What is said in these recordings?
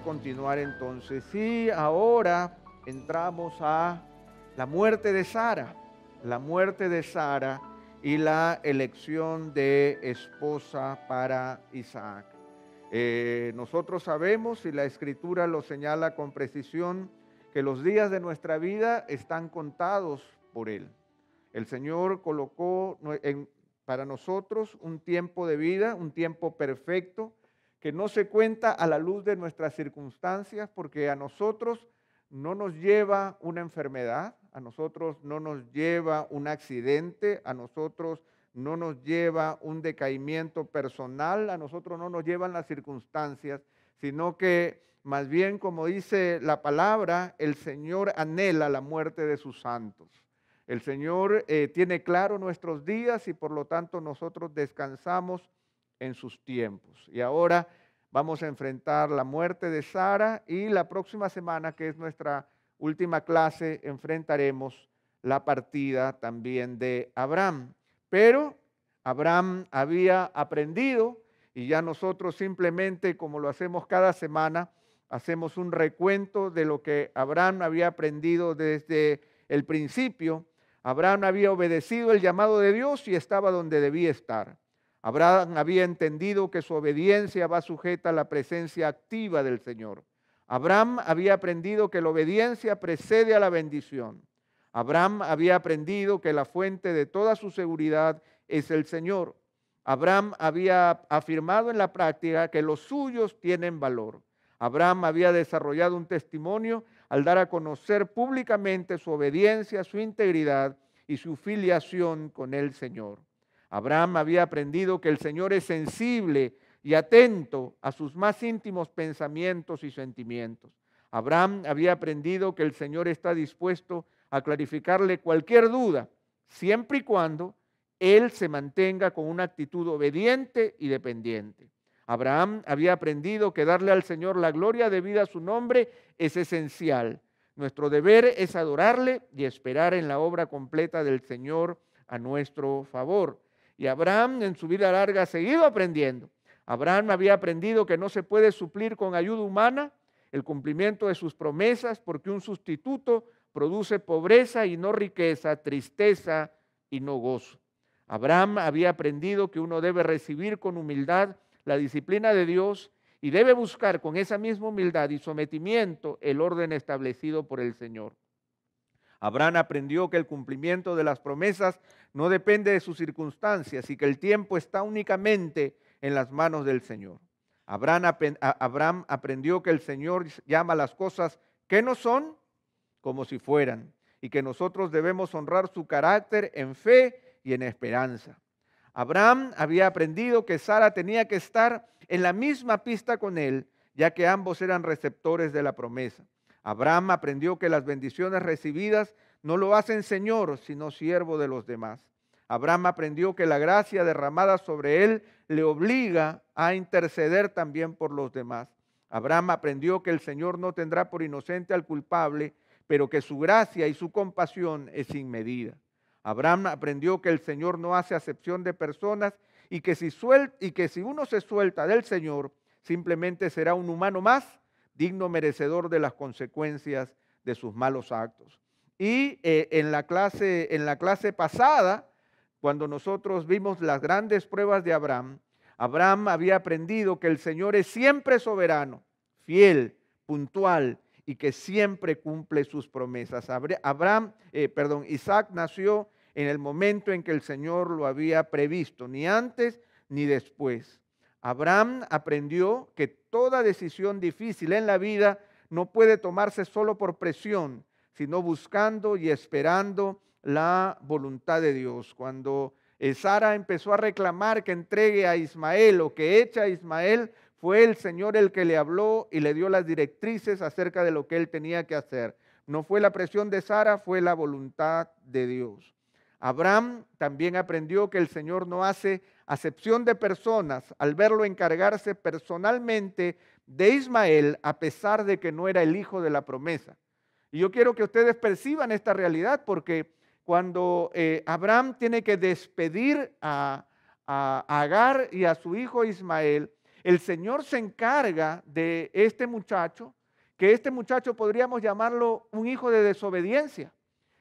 continuar entonces. y ahora entramos a la muerte de Sara, la muerte de Sara y la elección de esposa para Isaac. Eh, nosotros sabemos, y la escritura lo señala con precisión, que los días de nuestra vida están contados por Él. El Señor colocó para nosotros un tiempo de vida, un tiempo perfecto, que no se cuenta a la luz de nuestras circunstancias, porque a nosotros no nos lleva una enfermedad, a nosotros no nos lleva un accidente, a nosotros no nos lleva un decaimiento personal, a nosotros no nos llevan las circunstancias, sino que más bien, como dice la palabra, el Señor anhela la muerte de sus santos. El Señor eh, tiene claro nuestros días y por lo tanto nosotros descansamos en sus tiempos. Y ahora vamos a enfrentar la muerte de Sara y la próxima semana, que es nuestra última clase, enfrentaremos la partida también de Abraham. Pero Abraham había aprendido y ya nosotros simplemente, como lo hacemos cada semana, hacemos un recuento de lo que Abraham había aprendido desde el principio. Abraham había obedecido el llamado de Dios y estaba donde debía estar. Abraham había entendido que su obediencia va sujeta a la presencia activa del Señor. Abraham había aprendido que la obediencia precede a la bendición. Abraham había aprendido que la fuente de toda su seguridad es el Señor. Abraham había afirmado en la práctica que los suyos tienen valor. Abraham había desarrollado un testimonio al dar a conocer públicamente su obediencia, su integridad y su filiación con el Señor. Abraham había aprendido que el Señor es sensible y atento a sus más íntimos pensamientos y sentimientos. Abraham había aprendido que el Señor está dispuesto a clarificarle cualquier duda, siempre y cuando él se mantenga con una actitud obediente y dependiente. Abraham había aprendido que darle al Señor la gloria debida a su nombre es esencial. Nuestro deber es adorarle y esperar en la obra completa del Señor a nuestro favor. Y Abraham en su vida larga ha seguido aprendiendo. Abraham había aprendido que no se puede suplir con ayuda humana el cumplimiento de sus promesas porque un sustituto produce pobreza y no riqueza, tristeza y no gozo. Abraham había aprendido que uno debe recibir con humildad la disciplina de Dios y debe buscar con esa misma humildad y sometimiento el orden establecido por el Señor. Abraham aprendió que el cumplimiento de las promesas no depende de sus circunstancias y que el tiempo está únicamente en las manos del Señor. Abraham aprendió que el Señor llama las cosas que no son como si fueran y que nosotros debemos honrar su carácter en fe y en esperanza. Abraham había aprendido que Sara tenía que estar en la misma pista con él, ya que ambos eran receptores de la promesa. Abraham aprendió que las bendiciones recibidas no lo hacen Señor, sino siervo de los demás. Abraham aprendió que la gracia derramada sobre él le obliga a interceder también por los demás. Abraham aprendió que el Señor no tendrá por inocente al culpable, pero que su gracia y su compasión es sin medida. Abraham aprendió que el Señor no hace acepción de personas y que si, y que si uno se suelta del Señor, simplemente será un humano más digno merecedor de las consecuencias de sus malos actos. Y eh, en, la clase, en la clase pasada, cuando nosotros vimos las grandes pruebas de Abraham, Abraham había aprendido que el Señor es siempre soberano, fiel, puntual y que siempre cumple sus promesas. Abraham, eh, perdón, Isaac nació en el momento en que el Señor lo había previsto, ni antes ni después. Abraham aprendió que toda decisión difícil en la vida no puede tomarse solo por presión, sino buscando y esperando la voluntad de Dios. Cuando Sara empezó a reclamar que entregue a Ismael o que echa a Ismael, fue el Señor el que le habló y le dio las directrices acerca de lo que él tenía que hacer. No fue la presión de Sara, fue la voluntad de Dios. Abraham también aprendió que el Señor no hace acepción de personas, al verlo encargarse personalmente de Ismael, a pesar de que no era el hijo de la promesa. Y yo quiero que ustedes perciban esta realidad, porque cuando eh, Abraham tiene que despedir a, Agar y a su hijo Ismael, el Señor se encarga de este muchacho, que este muchacho podríamos llamarlo un hijo de desobediencia.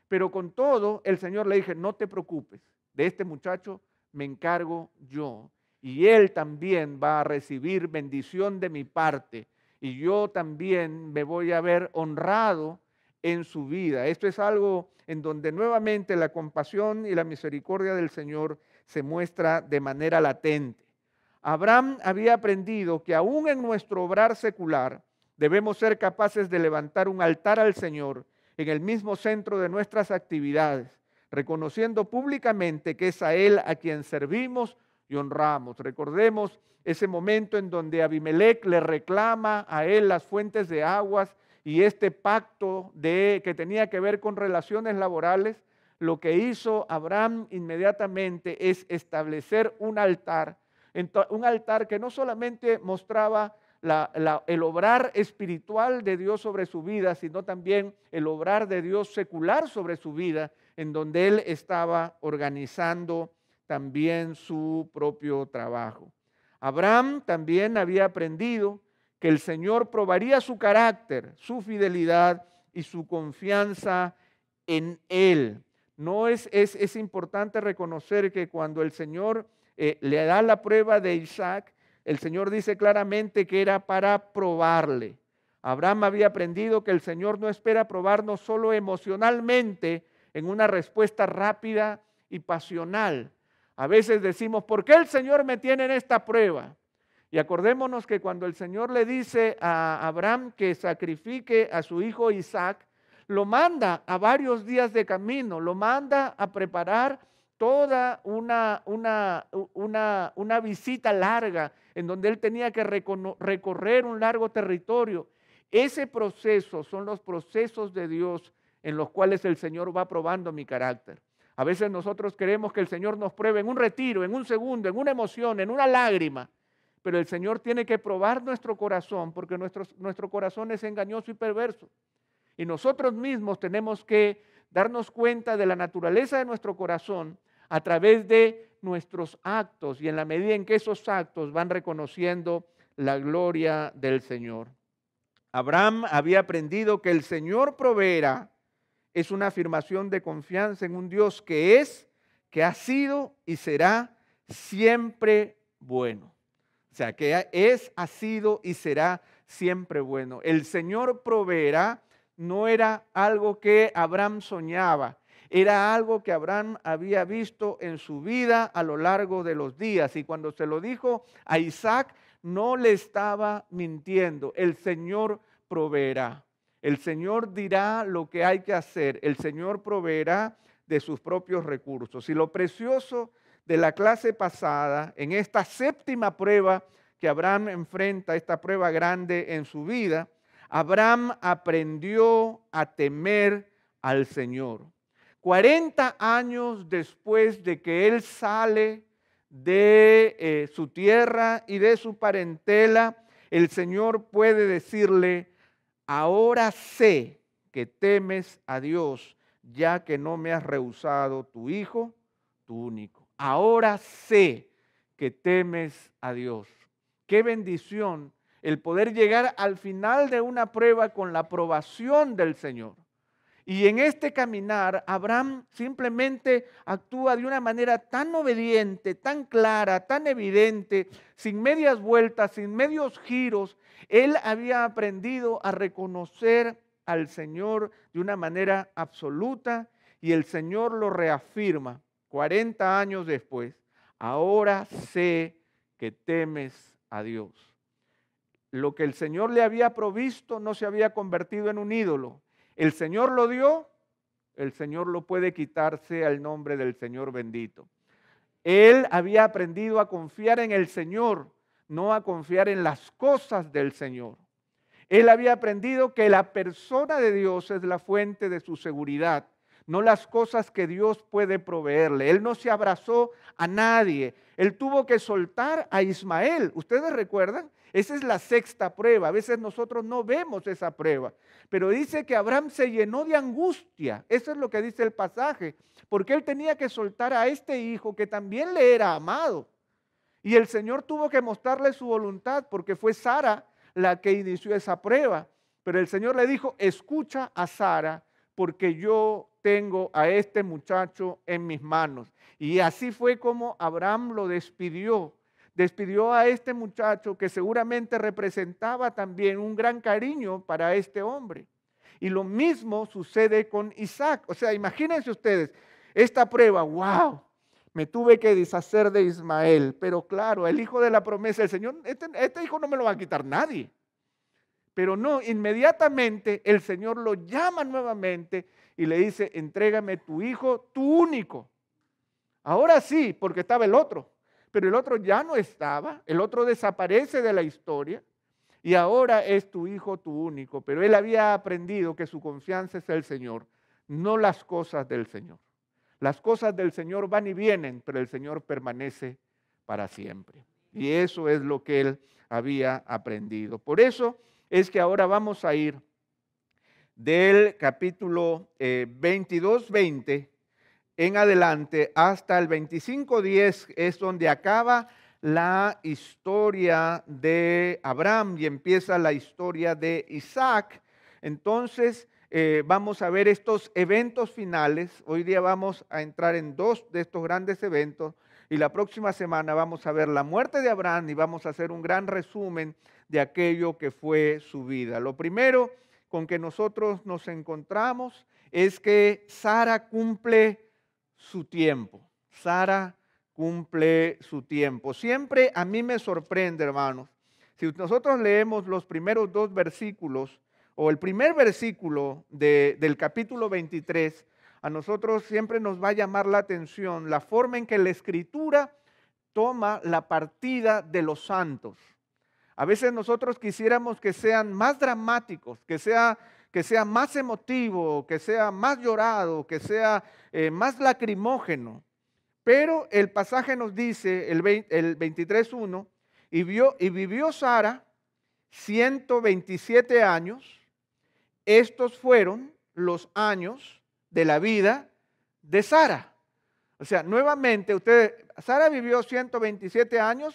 Pero con todo, el Señor le dije, no te preocupes, de este muchacho me encargo yo y él también va a recibir bendición de mi parte y yo también me voy a ver honrado en su vida. Esto es algo en donde nuevamente la compasión y la misericordia del Señor se muestra de manera latente. Abraham había aprendido que aún en nuestro obrar secular debemos ser capaces de levantar un altar al Señor en el mismo centro de nuestras actividades reconociendo públicamente que es a Él a quien servimos y honramos. Recordemos ese momento en donde Abimelech le reclama a Él las fuentes de aguas y este pacto de, que tenía que ver con relaciones laborales. Lo que hizo Abraham inmediatamente es establecer un altar, un altar que no solamente mostraba el obrar espiritual de Dios sobre su vida, sino también el obrar de Dios secular sobre su vida en donde él estaba organizando también su propio trabajo. Abraham también había aprendido que el Señor probaría su carácter, su fidelidad y su confianza en Él. No es, es, es importante reconocer que cuando el Señor eh, le da la prueba de Isaac, el Señor dice claramente que era para probarle. Abraham había aprendido que el Señor no espera probarnos solo emocionalmente, en una respuesta rápida y pasional. A veces decimos, ¿por qué el Señor me tiene en esta prueba? Y acordémonos que cuando el Señor le dice a Abraham que sacrifique a su hijo Isaac, lo manda a varios días de camino, lo manda a preparar toda una, una, una, una visita larga en donde él tenía que recorrer un largo territorio. Ese proceso son los procesos de Dios en los cuales el Señor va probando mi carácter. A veces nosotros queremos que el Señor nos pruebe en un retiro, en un segundo, en una emoción, en una lágrima, pero el Señor tiene que probar nuestro corazón porque nuestro, nuestro corazón es engañoso y perverso. Y nosotros mismos tenemos que darnos cuenta de la naturaleza de nuestro corazón a través de nuestros actos y en la medida en que esos actos van reconociendo la gloria del Señor. Abraham había aprendido que el Señor proveerá es una afirmación de confianza en un Dios que es, que ha sido y será siempre bueno. O sea, que es, ha sido y será siempre bueno. El Señor proveerá no era algo que Abraham soñaba, era algo que Abraham había visto en su vida a lo largo de los días. Y cuando se lo dijo a Isaac, no le estaba mintiendo, el Señor proveerá. El Señor dirá lo que hay que hacer. El Señor proveerá de sus propios recursos. Y lo precioso de la clase pasada, en esta séptima prueba que Abraham enfrenta, esta prueba grande en su vida, Abraham aprendió a temer al Señor. 40 años después de que él sale de eh, su tierra y de su parentela, el Señor puede decirle, ahora sé que temes a Dios, ya que no me has rehusado tu hijo, tu único. Ahora sé que temes a Dios. Qué bendición el poder llegar al final de una prueba con la aprobación del Señor. Y en este caminar, Abraham simplemente actúa de una manera tan obediente, tan clara, tan evidente, sin medias vueltas, sin medios giros. Él había aprendido a reconocer al Señor de una manera absoluta y el Señor lo reafirma 40 años después. Ahora sé que temes a Dios. Lo que el Señor le había provisto no se había convertido en un ídolo el Señor lo dio, el Señor lo puede quitarse al nombre del Señor bendito. Él había aprendido a confiar en el Señor, no a confiar en las cosas del Señor. Él había aprendido que la persona de Dios es la fuente de su seguridad, no las cosas que Dios puede proveerle. Él no se abrazó a nadie. Él tuvo que soltar a Ismael. Ustedes recuerdan esa es la sexta prueba. A veces nosotros no vemos esa prueba. Pero dice que Abraham se llenó de angustia. Eso es lo que dice el pasaje. Porque él tenía que soltar a este hijo que también le era amado. Y el Señor tuvo que mostrarle su voluntad porque fue Sara la que inició esa prueba. Pero el Señor le dijo, escucha a Sara porque yo tengo a este muchacho en mis manos. Y así fue como Abraham lo despidió despidió a este muchacho que seguramente representaba también un gran cariño para este hombre. Y lo mismo sucede con Isaac. O sea, imagínense ustedes esta prueba, wow, me tuve que deshacer de Ismael, pero claro, el hijo de la promesa, del Señor, este, este hijo no me lo va a quitar nadie. Pero no, inmediatamente el Señor lo llama nuevamente y le dice, entrégame tu hijo, tu único. Ahora sí, porque estaba el otro pero el otro ya no estaba, el otro desaparece de la historia y ahora es tu hijo tu único, pero él había aprendido que su confianza es el Señor, no las cosas del Señor. Las cosas del Señor van y vienen, pero el Señor permanece para siempre. Y eso es lo que él había aprendido. Por eso es que ahora vamos a ir del capítulo 22, eh, 20 en adelante hasta el 25.10 es donde acaba la historia de Abraham y empieza la historia de Isaac. Entonces eh, vamos a ver estos eventos finales. Hoy día vamos a entrar en dos de estos grandes eventos y la próxima semana vamos a ver la muerte de Abraham y vamos a hacer un gran resumen de aquello que fue su vida. Lo primero con que nosotros nos encontramos es que Sara cumple su tiempo. Sara cumple su tiempo. Siempre a mí me sorprende, hermanos. Si nosotros leemos los primeros dos versículos, o el primer versículo del capítulo 23, a nosotros siempre nos va a llamar la atención la forma en que la escritura toma la partida de los santos. A veces nosotros quisiéramos que sean más dramáticos, que sea que sea más emotivo, que sea más llorado, que sea eh, más lacrimógeno. Pero el pasaje nos dice, el, 23.1, y, vivió Sara 127 años. Estos fueron los años de la vida de Sara. O sea, nuevamente, Sara vivió 127 años,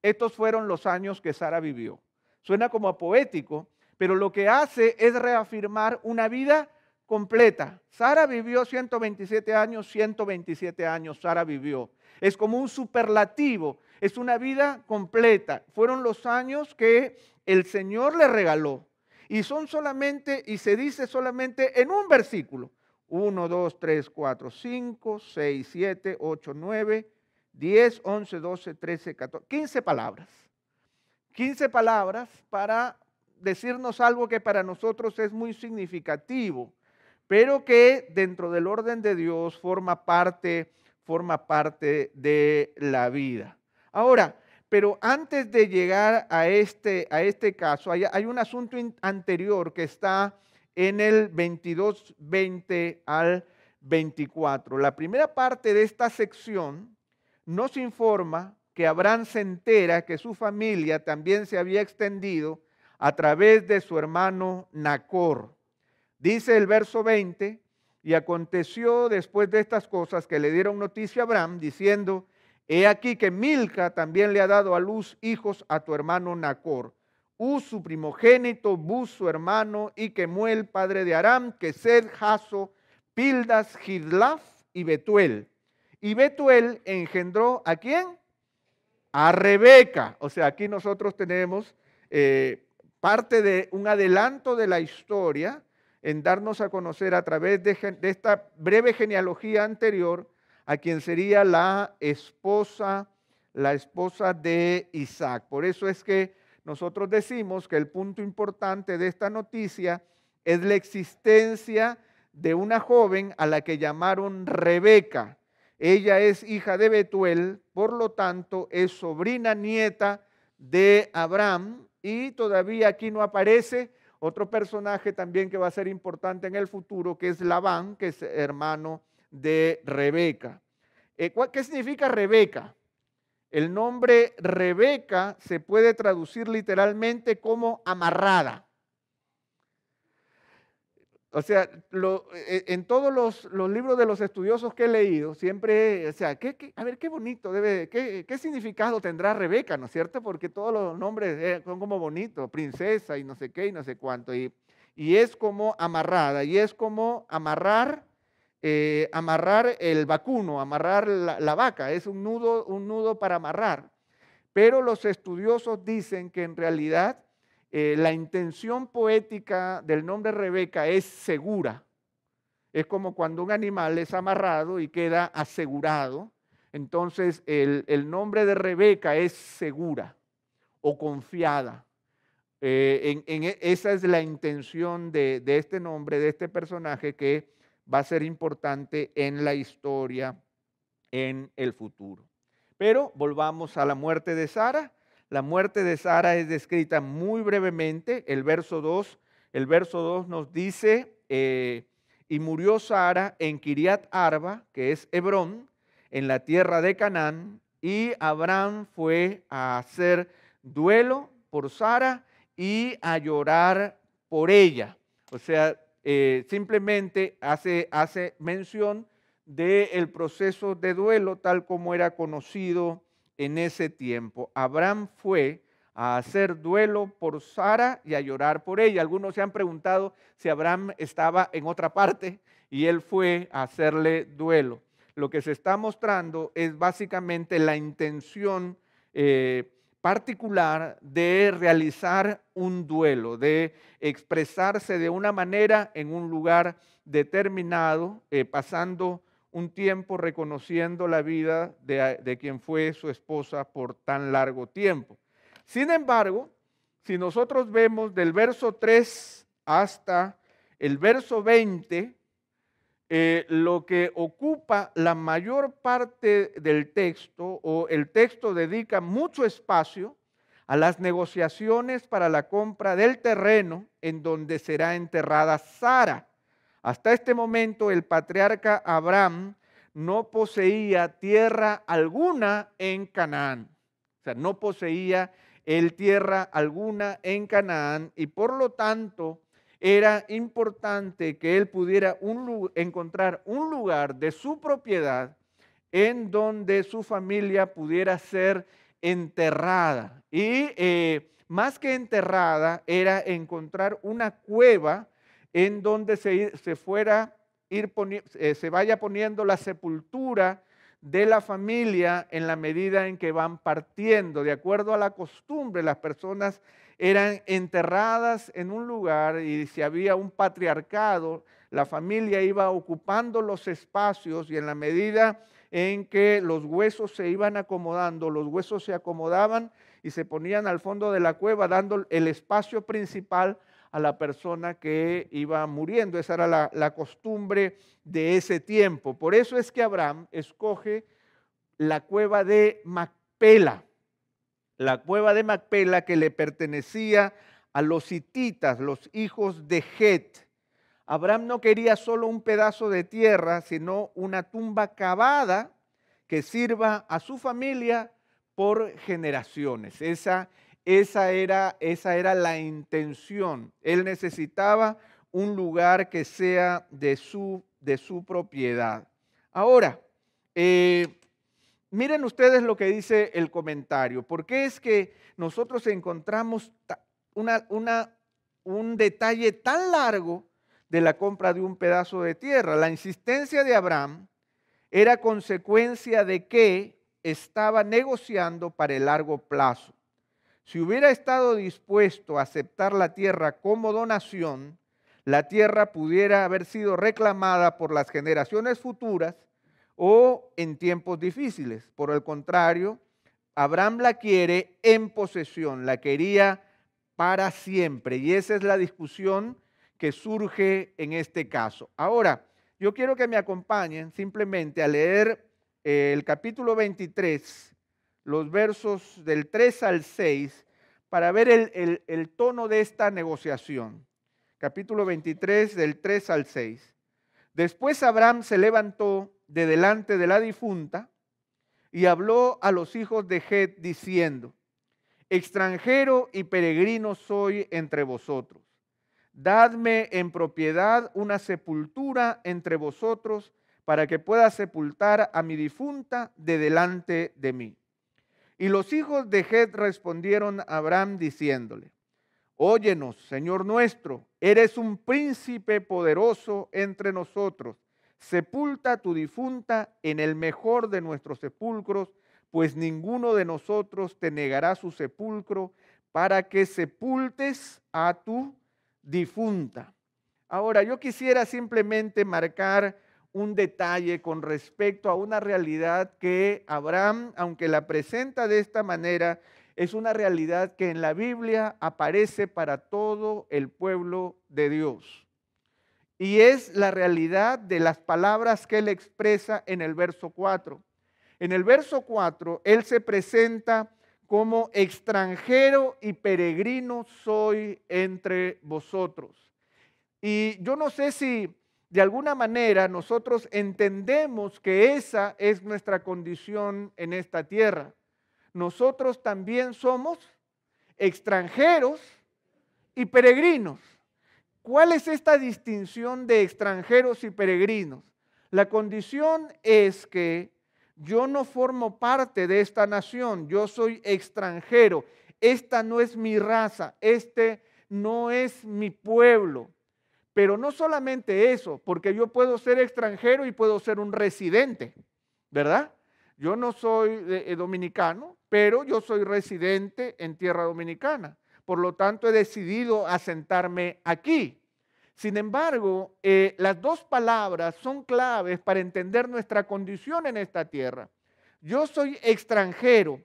estos fueron los años que Sara vivió. Suena como a poético, pero lo que hace es reafirmar una vida completa. Sara vivió 127 años, 127 años Sara vivió. Es como un superlativo, es una vida completa. Fueron los años que el Señor le regaló. Y son solamente, y se dice solamente en un versículo. 1, 2, 3, 4, 5, 6, 7, 8, 9, 10, 11, 12, 13, 14, 15 palabras. 15 palabras para decirnos algo que para nosotros es muy significativo, pero que dentro del orden de Dios forma parte, forma parte de la vida. Ahora, pero antes de llegar a este, a este caso, hay, hay un asunto anterior que está en el 22-20 al 24. La primera parte de esta sección nos informa que Abraham se entera que su familia también se había extendido a través de su hermano Nacor. Dice el verso 20, y aconteció después de estas cosas que le dieron noticia a Abraham, diciendo, he aquí que Milca también le ha dado a luz hijos a tu hermano Nacor. U su primogénito, Bus su hermano, y Muel, padre de Aram, Kesed, Jaso, Pildas, Gidlaf y Betuel. Y Betuel engendró a quién? A Rebeca. O sea, aquí nosotros tenemos eh, parte de un adelanto de la historia en darnos a conocer a través de, esta breve genealogía anterior a quien sería la esposa, la esposa de Isaac. Por eso es que nosotros decimos que el punto importante de esta noticia es la existencia de una joven a la que llamaron Rebeca. Ella es hija de Betuel, por lo tanto es sobrina nieta de Abraham y todavía aquí no aparece otro personaje también que va a ser importante en el futuro, que es Labán, que es hermano de Rebeca. Eh, ¿Qué significa Rebeca? El nombre Rebeca se puede traducir literalmente como amarrada. O sea, eh, en todos los, libros de los estudiosos que he leído, siempre, o sea, ¿qué, a ver, qué bonito, debe, qué, significado tendrá Rebeca, ¿no es cierto? Porque todos los nombres eh, son como bonitos, princesa y no sé qué y no sé cuánto. Y, es como amarrada, y es como amarrar, eh, amarrar el vacuno, amarrar la, la, vaca, es un nudo, un nudo para amarrar. Pero los estudiosos dicen que en realidad eh, la intención poética del nombre Rebeca es segura. Es como cuando un animal es amarrado y queda asegurado. Entonces el, nombre de Rebeca es segura o confiada. Eh, e, esa es la intención de, este nombre, de este personaje que va a ser importante en la historia, en el futuro. Pero volvamos a la muerte de Sara. La muerte de Sara es descrita muy brevemente. El verso 2, el verso 2 nos dice, eh, y murió Sara en Kiriat Arba, que es Hebrón, en la tierra de Canaán, y Abraham fue a hacer duelo por Sara y a llorar por ella. O sea, eh, simplemente hace, hace mención del proceso de duelo tal como era conocido en ese tiempo. Abraham fue a hacer duelo por Sara y a llorar por ella. Algunos se han preguntado si Abraham estaba en otra parte y él fue a hacerle duelo. Lo que se está mostrando es básicamente la intención eh, particular de realizar un duelo, de expresarse de una manera en un lugar determinado, eh, pasando un tiempo reconociendo la vida de, quien fue su esposa por tan largo tiempo. Sin embargo, si nosotros vemos del verso 3 hasta el verso 20, eh, lo que ocupa la mayor parte del texto o el texto dedica mucho espacio a las negociaciones para la compra del terreno en donde será enterrada Sara. Hasta este momento el patriarca Abraham no poseía tierra alguna en Canaán. O sea, no poseía él tierra alguna en Canaán y por lo tanto era importante que él pudiera encontrar un lugar de su propiedad en donde su familia pudiera ser enterrada. Y eh, más que enterrada era encontrar una cueva en donde se, fuera ir eh, se vaya poniendo la sepultura de la familia en la medida en que van partiendo. De acuerdo a la costumbre, las personas eran enterradas en un lugar y si había un patriarcado, la familia iba ocupando los espacios y en la medida en que los huesos se iban acomodando, los huesos se acomodaban y se ponían al fondo de la cueva, dando el espacio principal a la persona que iba muriendo. Esa era la, costumbre de ese tiempo. Por eso es que Abraham escoge la cueva de Macpela, la cueva de Macpela que le pertenecía a los hititas, los hijos de Het. Abraham no quería solo un pedazo de tierra, sino una tumba cavada que sirva a su familia por generaciones. Esa esa era, esa era la intención. Él necesitaba un lugar que sea de su, de su propiedad. Ahora, eh, miren ustedes lo que dice el comentario. ¿Por qué es que nosotros encontramos un detalle tan largo de la compra de un pedazo de tierra? La insistencia de Abraham era consecuencia de que estaba negociando para el largo plazo. Si hubiera estado dispuesto a aceptar la tierra como donación, la tierra pudiera haber sido reclamada por las generaciones futuras o en tiempos difíciles. Por el contrario, Abraham la quiere en posesión, la quería para siempre. Y esa es la discusión que surge en este caso. Ahora, yo quiero que me acompañen simplemente a leer eh, el capítulo 23 los versos del 3 al 6 para ver el, tono de esta negociación. Capítulo 23 del 3 al 6. Después Abraham se levantó de delante de la difunta y habló a los hijos de Het diciendo, extranjero y peregrino soy entre vosotros. Dadme en propiedad una sepultura entre vosotros para que pueda sepultar a mi difunta de delante de mí. Y los hijos de geth respondieron a Abraham diciéndole, Óyenos, Señor nuestro, eres un príncipe poderoso entre nosotros. Sepulta a tu difunta en el mejor de nuestros sepulcros, pues ninguno de nosotros te negará su sepulcro para que sepultes a tu difunta. Ahora, yo quisiera simplemente marcar un detalle con respecto a una realidad que Abraham, aunque la presenta de esta manera, es una realidad que en la Biblia aparece para todo el pueblo de Dios. Y es la realidad de las palabras que él expresa en el verso 4. En el verso 4, él se presenta como extranjero y peregrino soy entre vosotros. Y yo no sé si de alguna manera nosotros entendemos que esa es nuestra condición en esta tierra. Nosotros también somos extranjeros y peregrinos. ¿Cuál es esta distinción de extranjeros y peregrinos? La condición es que yo no formo parte de esta nación, yo soy extranjero. Esta no es mi raza, este no es mi pueblo. Pero no solamente eso, porque yo puedo ser extranjero y puedo ser un residente, ¿verdad? Yo no soy eh, eh, dominicano, pero yo soy residente en tierra dominicana. Por lo tanto, he decidido asentarme aquí. Sin embargo, eh, las dos palabras son claves para entender nuestra condición en esta tierra. Yo soy extranjero,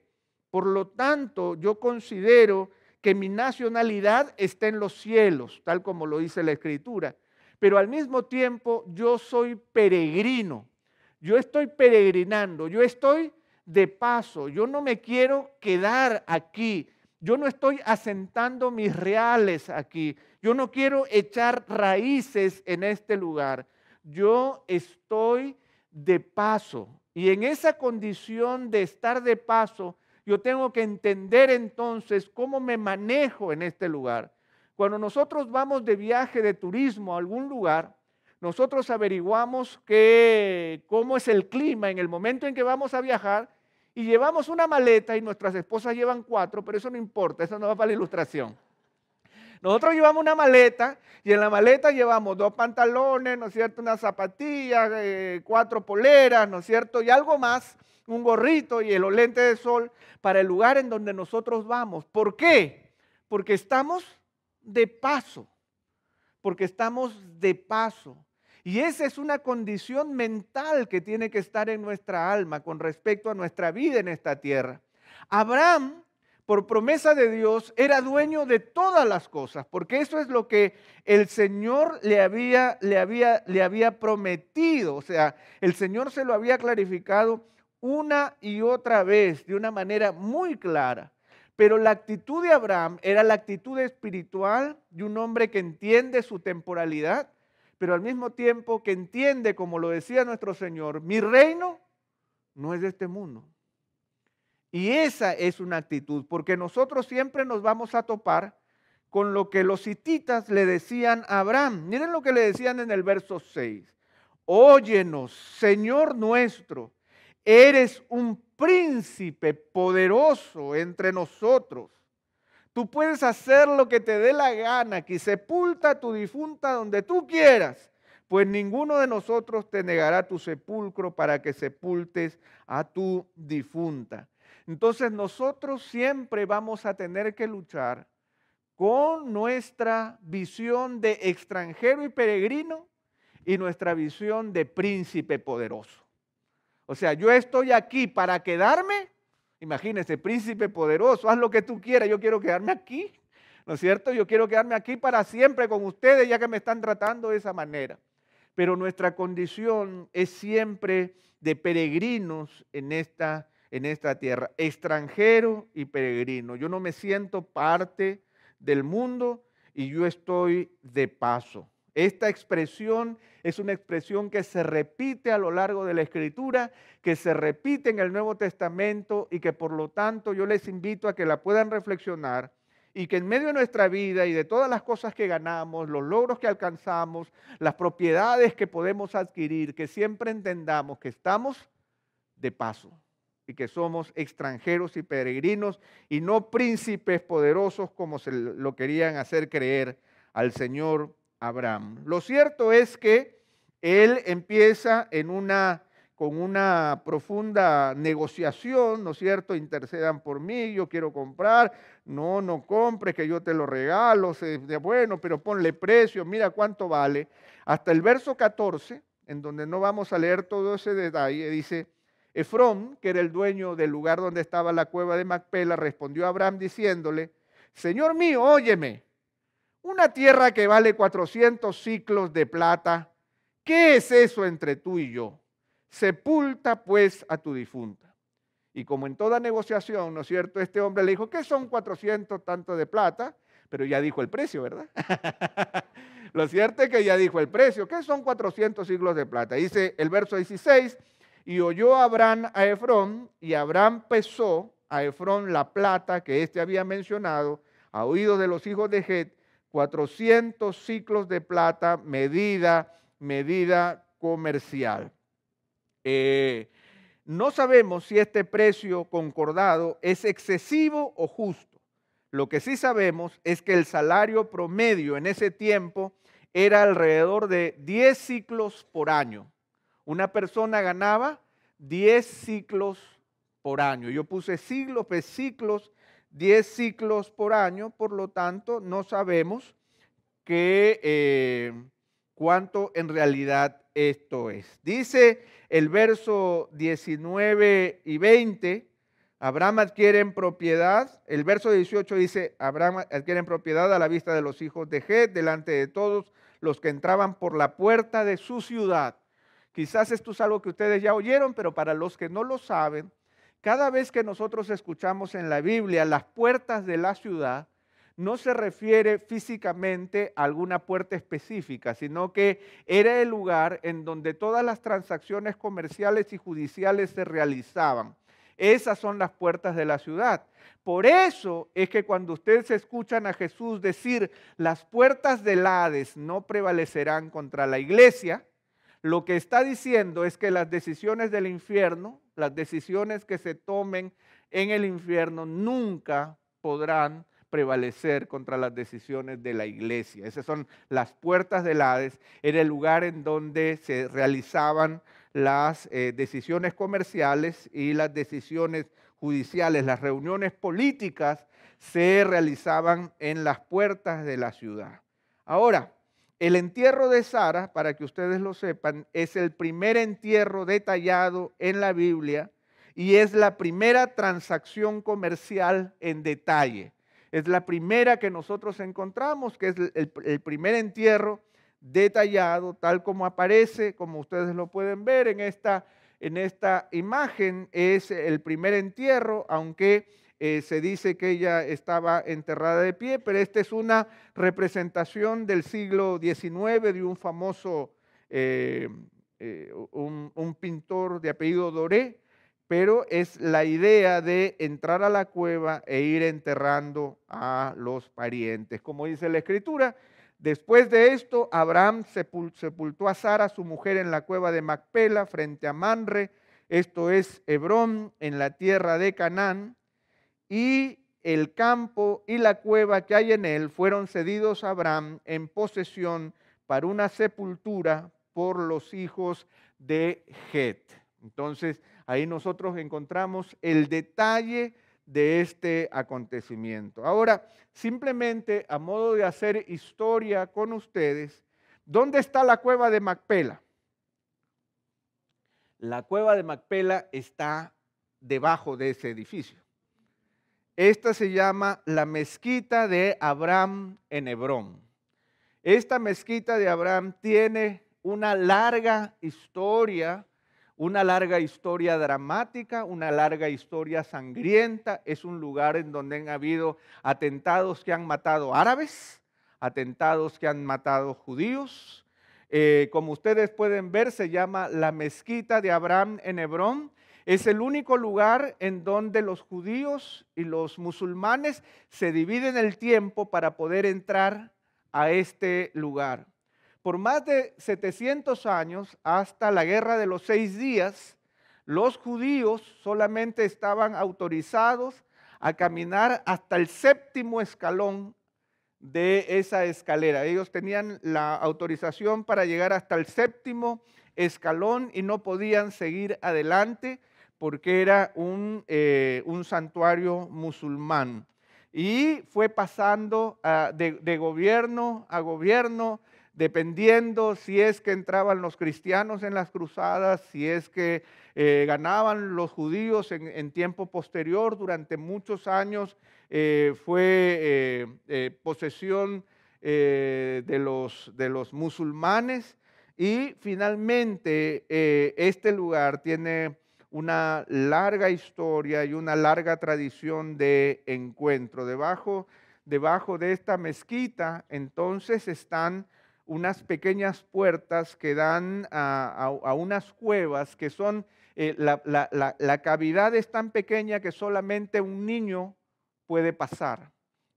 por lo tanto, yo considero que mi nacionalidad esté en los cielos, tal como lo dice la Escritura. Pero al mismo tiempo yo soy peregrino, yo estoy peregrinando, yo estoy de paso, yo no me quiero quedar aquí, yo no estoy asentando mis reales aquí, yo no quiero echar raíces en este lugar, yo estoy de paso. Y en esa condición de estar de paso, yo tengo que entender entonces cómo me manejo en este lugar. Cuando nosotros vamos de viaje, de turismo a algún lugar, nosotros averiguamos que, cómo es el clima en el momento en que vamos a viajar y llevamos una maleta y nuestras esposas llevan cuatro, pero eso no importa, eso no va para la ilustración. Nosotros llevamos una maleta y en la maleta llevamos dos pantalones, ¿no es cierto? Una zapatilla, eh, cuatro poleras, ¿no es cierto? Y algo más un gorrito y el olente de sol para el lugar en donde nosotros vamos. ¿Por qué? Porque estamos de paso, porque estamos de paso. Y esa es una condición mental que tiene que estar en nuestra alma con respecto a nuestra vida en esta tierra. Abraham, por promesa de Dios, era dueño de todas las cosas, porque eso es lo que el Señor le había, le había, le había prometido. O sea, el Señor se lo había clarificado una y otra vez de una manera muy clara. Pero la actitud de Abraham era la actitud espiritual de un hombre que entiende su temporalidad, pero al mismo tiempo que entiende, como lo decía nuestro Señor, mi reino no es de este mundo. Y esa es una actitud, porque nosotros siempre nos vamos a topar con lo que los hititas le decían a Abraham. Miren lo que le decían en el verso 6. Óyenos, Señor nuestro, Eres un príncipe poderoso entre nosotros. Tú puedes hacer lo que te dé la gana, que sepulta a tu difunta donde tú quieras, pues ninguno de nosotros te negará tu sepulcro para que sepultes a tu difunta. Entonces nosotros siempre vamos a tener que luchar con nuestra visión de extranjero y peregrino y nuestra visión de príncipe poderoso. O sea, yo estoy aquí para quedarme. Imagínese, príncipe poderoso, haz lo que tú quieras, yo quiero quedarme aquí. ¿No es cierto? Yo quiero quedarme aquí para siempre con ustedes, ya que me están tratando de esa manera. Pero nuestra condición es siempre de peregrinos en esta, en esta tierra, extranjero y peregrino. Yo no me siento parte del mundo y yo estoy de paso. Esta expresión es una expresión que se repite a lo largo de la escritura, que se repite en el Nuevo Testamento y que por lo tanto yo les invito a que la puedan reflexionar y que en medio de nuestra vida y de todas las cosas que ganamos, los logros que alcanzamos, las propiedades que podemos adquirir, que siempre entendamos que estamos de paso y que somos extranjeros y peregrinos y no príncipes poderosos como se lo querían hacer creer al Señor Abraham. Lo cierto es que él empieza con una profunda negociación, ¿no es cierto? Intercedan por mí, yo quiero comprar, no, no compres, que yo te lo regalo, bueno, pero ponle precio, mira cuánto vale. Hasta el verso 14, en donde no vamos a leer todo ese detalle, dice, Efrón, que era el dueño del lugar donde estaba la cueva de Macpela, respondió a Abraham diciéndole, Señor mío, óyeme, una tierra que vale 400 ciclos de plata. ¿Qué es eso entre tú y yo? Sepulta pues a tu difunta. Y como en toda negociación, ¿no es cierto? Este hombre le dijo, ¿qué son 400 tantos de plata? Pero ya dijo el precio, ¿verdad? Lo cierto es que ya dijo el precio. ¿Qué son 400 siglos de plata? Dice el verso 16, y oyó Abraham a Efrón, y Abraham pesó a Efrón la plata que éste había mencionado, a oídos de los hijos de Het, 400 ciclos de plata, medida, medida comercial. Eh, no sabemos si este precio concordado es excesivo o justo. Lo que sí sabemos es que el salario promedio en ese tiempo era alrededor de 10 ciclos por año. Una persona ganaba 10 ciclos por año. Yo puse siglos, por ciclos 10 ciclos por año, por lo tanto, no sabemos qué eh, cuánto en realidad esto es. Dice el verso 19 y 20, Abraham adquiere en propiedad, el verso 18 dice, Abraham adquiere en propiedad a la vista de los hijos de Het, delante de todos los que entraban por la puerta de su ciudad. Quizás esto es algo que ustedes ya oyeron, pero para los que no lo saben, cada vez que nosotros escuchamos en la Biblia las puertas de la ciudad, no se refiere físicamente a alguna puerta específica, sino que era el lugar en donde todas las transacciones comerciales y judiciales se realizaban. Esas son las puertas de la ciudad. Por eso es que cuando ustedes escuchan a Jesús decir, las puertas del Hades no prevalecerán contra la iglesia, lo que está diciendo es que las decisiones del infierno, las decisiones que se tomen en el infierno nunca podrán prevalecer contra las decisiones de la iglesia. Esas son las puertas del Hades, era el lugar en donde se realizaban las eh, decisiones comerciales y las decisiones judiciales, las reuniones políticas se realizaban en las puertas de la ciudad. Ahora, el entierro de Sara, para que ustedes lo sepan, es el primer entierro detallado en la Biblia y es la primera transacción comercial en detalle. Es la primera que nosotros encontramos, que es el, primer entierro detallado, tal como aparece, como ustedes lo pueden ver en esta, en esta imagen, es el primer entierro, aunque eh, se dice que ella estaba enterrada de pie, pero esta es una representación del siglo XIX de un famoso, eh, eh, un, pintor de apellido Doré, pero es la idea de entrar a la cueva e ir enterrando a los parientes. Como dice la escritura, después de esto, Abraham sepultó a Sara, su mujer, en la cueva de Macpela, frente a Manre, esto es Hebrón, en la tierra de Canaán y el campo y la cueva que hay en él fueron cedidos a Abraham en posesión para una sepultura por los hijos de Het. Entonces, ahí nosotros encontramos el detalle de este acontecimiento. Ahora, simplemente a modo de hacer historia con ustedes, ¿dónde está la cueva de Macpela? La cueva de Macpela está debajo de ese edificio. Esta se llama la mezquita de Abraham en Hebrón. Esta mezquita de Abraham tiene una larga historia, una larga historia dramática, una larga historia sangrienta. Es un lugar en donde han habido atentados que han matado árabes, atentados que han matado judíos. Eh, como ustedes pueden ver, se llama la mezquita de Abraham en Hebrón es el único lugar en donde los judíos y los musulmanes se dividen el tiempo para poder entrar a este lugar. Por más de 700 años, hasta la guerra de los seis días, los judíos solamente estaban autorizados a caminar hasta el séptimo escalón de esa escalera. Ellos tenían la autorización para llegar hasta el séptimo escalón y no podían seguir adelante porque era eh, un, santuario musulmán. Y fue pasando ah, de, gobierno a gobierno, dependiendo si es que entraban los cristianos en las cruzadas, si es que eh, ganaban los judíos en, tiempo posterior, durante muchos años eh, fue posesión de los, de, los, musulmanes y finalmente este lugar tiene una larga historia y una larga tradición de encuentro. Debajo, debajo de esta mezquita entonces están unas pequeñas puertas que dan a, unas cuevas que son, eh, la, cavidad es tan pequeña que solamente un niño puede pasar,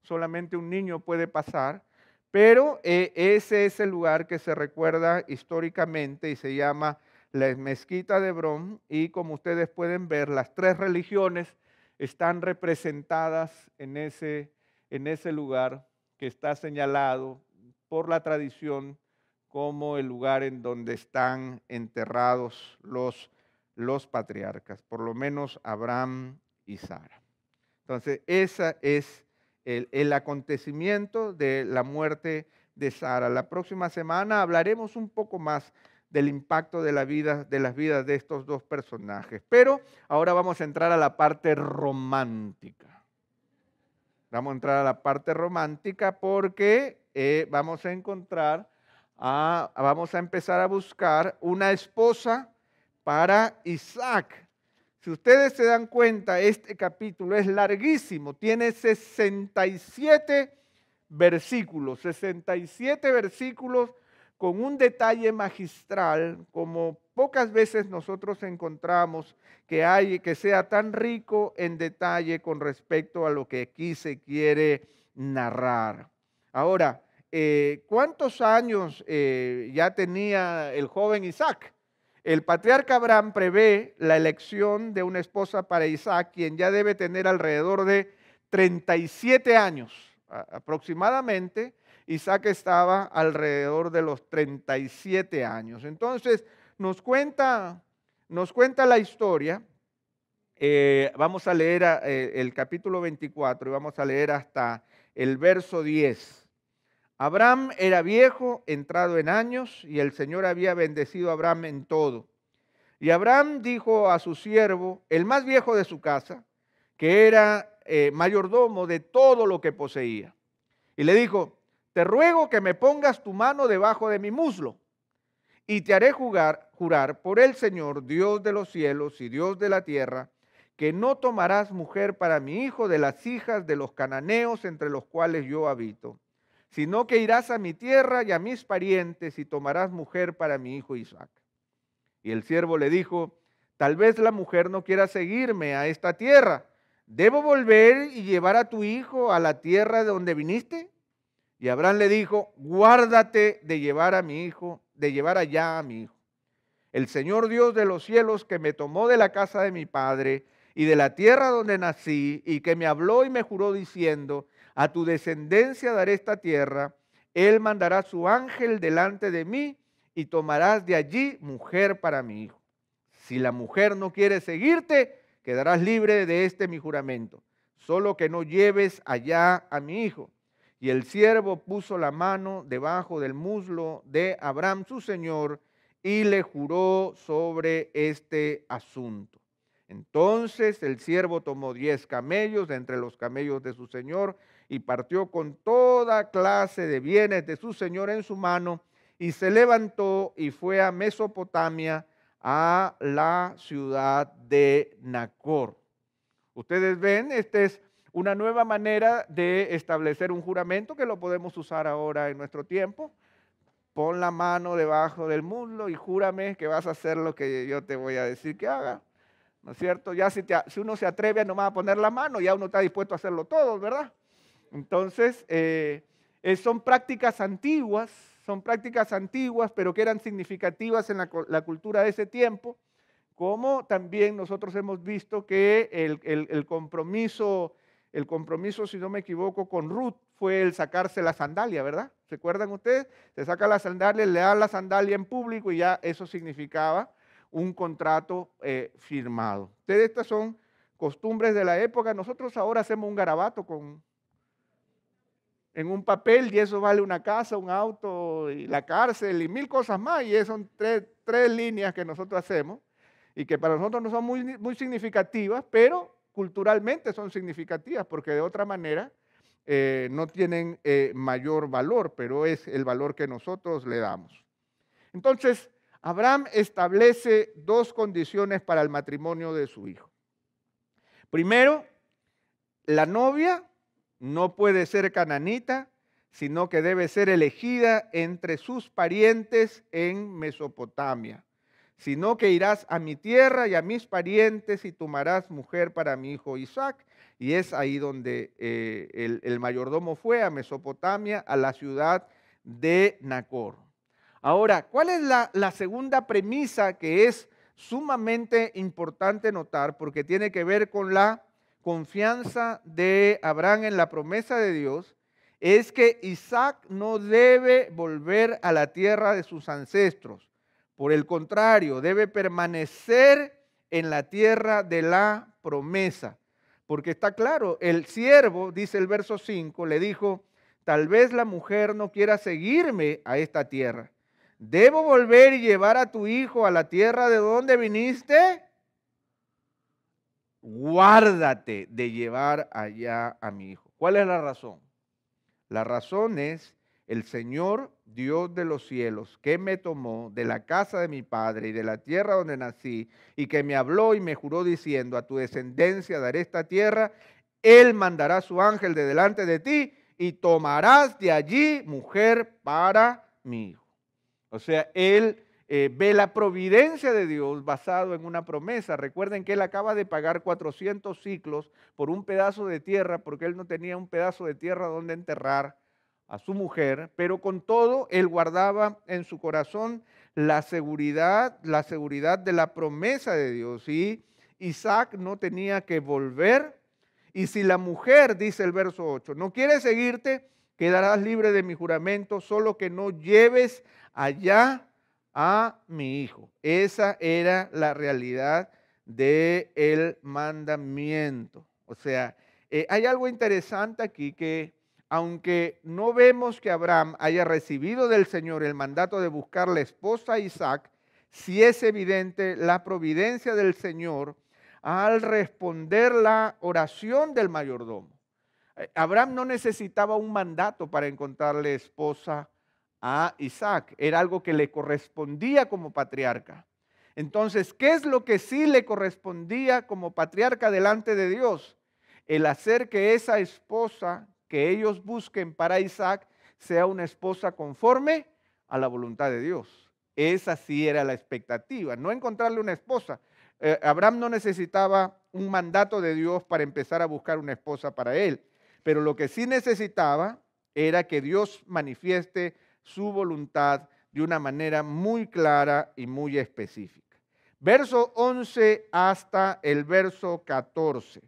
solamente un niño puede pasar, pero eh, ese es el lugar que se recuerda históricamente y se llama la mezquita de Hebrón y como ustedes pueden ver, las tres religiones están representadas en ese, en ese lugar que está señalado por la tradición como el lugar en donde están enterrados los, los patriarcas, por lo menos Abraham y Sara. Entonces, ese es el, el acontecimiento de la muerte de Sara. La próxima semana hablaremos un poco más del impacto de, la vida, de las vidas de estos dos personajes. Pero ahora vamos a entrar a la parte romántica. Vamos a entrar a la parte romántica porque eh, vamos a encontrar, vamos a empezar a buscar una esposa para Isaac. Si ustedes se dan cuenta, este capítulo es larguísimo, tiene 67 versículos, 67 versículos con un detalle magistral como pocas veces nosotros encontramos que hay que sea tan rico en detalle con respecto a lo que aquí se quiere narrar. Ahora, eh, ¿cuántos años eh, ya tenía el joven Isaac? El patriarca Abraham prevé la elección de una esposa para Isaac, quien ya debe tener alrededor de 37 años aproximadamente, Isaac estaba alrededor de los 37 años. Entonces, nos cuenta, nos cuenta la historia. Eh, vamos a leer eh, el capítulo 24 y vamos a leer hasta el verso 10. Abraham era viejo, entrado en años, y el Señor había bendecido a Abraham en todo. Y Abraham dijo a su siervo, el más viejo de su casa, que era eh, mayordomo de todo lo que poseía. Y le dijo, te ruego que me pongas tu mano debajo de mi muslo y te haré jurar por el Señor, Dios de los cielos y Dios de la tierra, que no tomarás mujer para mi hijo de las hijas de los cananeos entre los cuales yo habito, sino que irás a mi tierra y a mis parientes y tomarás mujer para mi hijo Isaac. Y el siervo le dijo, tal vez la mujer no quiera seguirme a esta tierra. ¿Debo volver y llevar a tu hijo a la tierra de donde viniste? Y Abraham le dijo, guárdate de llevar a mi hijo, de llevar allá a mi hijo. El Señor Dios de los cielos que me tomó de la casa de mi padre y de la tierra donde nací y que me habló y me juró diciendo, a tu descendencia daré esta tierra, él mandará su ángel delante de mí y tomarás de allí mujer para mi hijo. Si la mujer no quiere seguirte, quedarás libre de este mi juramento, solo que no lleves allá a mi hijo y el siervo puso la mano debajo del muslo de Abraham, su señor, y le juró sobre este asunto. Entonces el siervo tomó diez camellos de entre los camellos de su señor y partió con toda clase de bienes de su señor en su mano y se levantó y fue a Mesopotamia, a la ciudad de Nacor. Ustedes ven, este es una nueva manera de establecer un juramento que lo podemos usar ahora en nuestro tiempo. Pon la mano debajo del muslo y júrame que vas a hacer lo que yo te voy a decir que haga. ¿No es cierto? Ya si, uno se atreve no nomás a poner la mano, ya uno está dispuesto a hacerlo todo, ¿verdad? Entonces, eh, eh, son prácticas antiguas, son prácticas antiguas, pero que eran significativas en la, cultura de ese tiempo, como también nosotros hemos visto que el compromiso el compromiso, si no me equivoco, con Ruth fue el sacarse la sandalia, ¿verdad? ¿Se acuerdan ustedes? Se saca la sandalia, le dan la sandalia en público y ya eso significaba un contrato eh, firmado. Ustedes estas son costumbres de la época. Nosotros ahora hacemos un garabato con, en un papel y eso vale una casa, un auto y la cárcel y mil cosas más. Y son tres, líneas que nosotros hacemos y que para nosotros no son muy, muy significativas, pero culturalmente son significativas, porque de otra manera eh, no tienen eh, mayor valor, pero es el valor que nosotros le damos. Entonces, Abraham establece dos condiciones para el matrimonio de su hijo. Primero, la novia no puede ser cananita, sino que debe ser elegida entre sus parientes en Mesopotamia sino que irás a mi tierra y a mis parientes y tomarás mujer para mi hijo Isaac. Y es ahí donde eh, el, mayordomo fue a Mesopotamia, a la ciudad de Nacor. Ahora, ¿cuál es la segunda premisa que es sumamente importante notar porque tiene que ver con la confianza de Abraham en la promesa de Dios? Es que Isaac no debe volver a la tierra de sus ancestros por el contrario, debe permanecer en la tierra de la promesa. Porque está claro, el siervo, dice el verso 5, le dijo, tal vez la mujer no quiera seguirme a esta tierra. ¿Debo volver y llevar a tu hijo a la tierra de donde viniste? Guárdate de llevar allá a mi hijo. ¿Cuál es la razón? La razón es el Señor Dios de los cielos, que me tomó de la casa de mi padre y de la tierra donde nací, y que me habló y me juró diciendo, a tu descendencia daré esta tierra, Él mandará su ángel de delante de ti y tomarás de allí mujer para mi hijo. O sea, Él eh, ve la providencia de Dios basado en una promesa. Recuerden que Él acaba de pagar 400 ciclos por un pedazo de tierra, porque Él no tenía un pedazo de tierra donde enterrar a su mujer, pero con todo él guardaba en su corazón la seguridad, la seguridad de la promesa de Dios. Y Isaac no tenía que volver. Y si la mujer, dice el verso 8, no quiere seguirte, quedarás libre de mi juramento, solo que no lleves allá a mi hijo. Esa era la realidad del mandamiento. O sea, eh, hay algo interesante aquí que aunque no vemos que Abraham haya recibido del Señor el mandato de buscar la esposa a Isaac, sí es evidente la providencia del Señor al responder la oración del mayordomo. Eh, Abraham no necesitaba un mandato para encontrarle esposa a Isaac, era algo que le correspondía como patriarca. Entonces, ¿qué es lo que sí le correspondía como patriarca delante de Dios? El hacer que esa esposa que ellos busquen para Isaac sea una esposa conforme a la voluntad de Dios. Esa sí era la expectativa, no encontrarle una esposa. Eh, Abraham no necesitaba un mandato de Dios para empezar a buscar una esposa para él, pero lo que sí necesitaba era que Dios manifieste su voluntad de una manera muy clara y muy específica. Verso 11 hasta el verso 14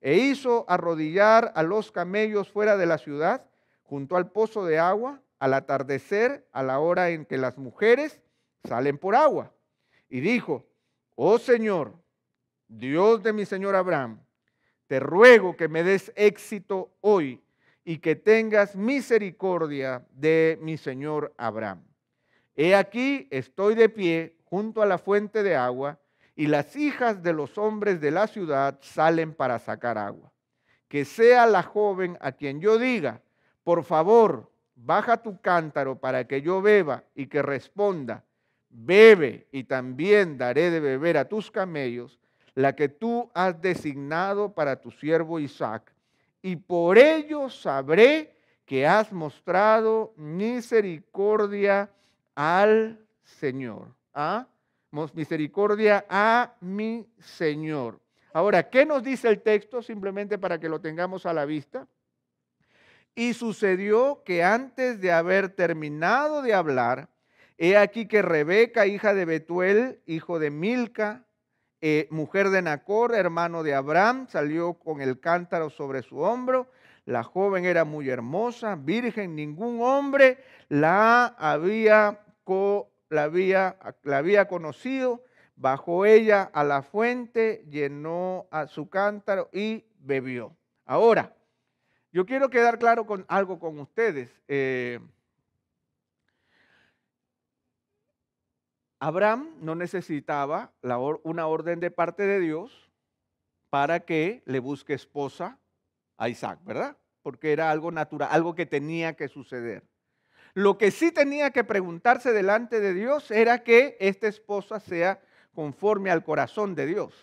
e hizo arrodillar a los camellos fuera de la ciudad, junto al pozo de agua, al atardecer, a la hora en que las mujeres salen por agua. Y dijo, oh Señor, Dios de mi Señor Abraham, te ruego que me des éxito hoy y que tengas misericordia de mi Señor Abraham. He aquí, estoy de pie junto a la fuente de agua y las hijas de los hombres de la ciudad salen para sacar agua. Que sea la joven a quien yo diga, por favor, baja tu cántaro para que yo beba y que responda, bebe y también daré de beber a tus camellos, la que tú has designado para tu siervo Isaac. Y por ello sabré que has mostrado misericordia al Señor. ¿Ah? misericordia a mi Señor. Ahora, ¿qué nos dice el texto? Simplemente para que lo tengamos a la vista. Y sucedió que antes de haber terminado de hablar, he aquí que Rebeca, hija de Betuel, hijo de Milca, eh, mujer de Nacor, hermano de Abraham, salió con el cántaro sobre su hombro. La joven era muy hermosa, virgen, ningún hombre la había co la había, la conocido, bajó ella a la fuente, llenó a su cántaro y bebió. Ahora, yo quiero quedar claro con algo con ustedes. Eh, Abraham no necesitaba una orden de parte de Dios para que le busque esposa a Isaac, ¿verdad? Porque era algo natural, algo que tenía que suceder. Lo que sí tenía que preguntarse delante de Dios era que esta esposa sea conforme al corazón de Dios,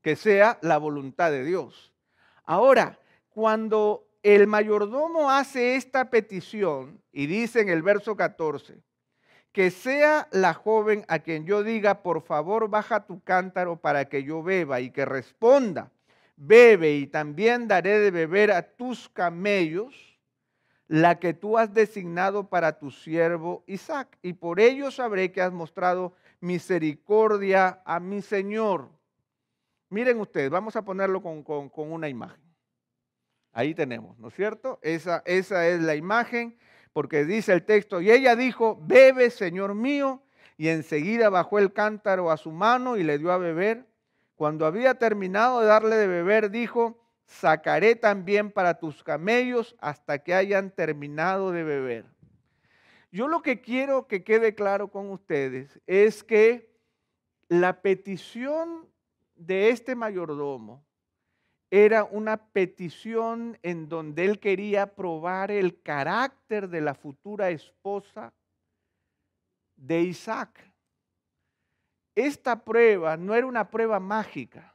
que sea la voluntad de Dios. Ahora, cuando el mayordomo hace esta petición y dice en el verso 14, que sea la joven a quien yo diga, por favor, baja tu cántaro para que yo beba y que responda, bebe y también daré de beber a tus camellos la que tú has designado para tu siervo Isaac. Y por ello sabré que has mostrado misericordia a mi Señor. Miren ustedes, vamos a ponerlo con, con, una imagen. Ahí tenemos, ¿no es cierto? Esa, esa es la imagen, porque dice el texto, y ella dijo, bebe, Señor mío, y enseguida bajó el cántaro a su mano y le dio a beber. Cuando había terminado de darle de beber, dijo, sacaré también para tus camellos hasta que hayan terminado de beber. Yo lo que quiero que quede claro con ustedes es que la petición de este mayordomo era una petición en donde él quería probar el carácter de la futura esposa de Isaac. Esta prueba no era una prueba mágica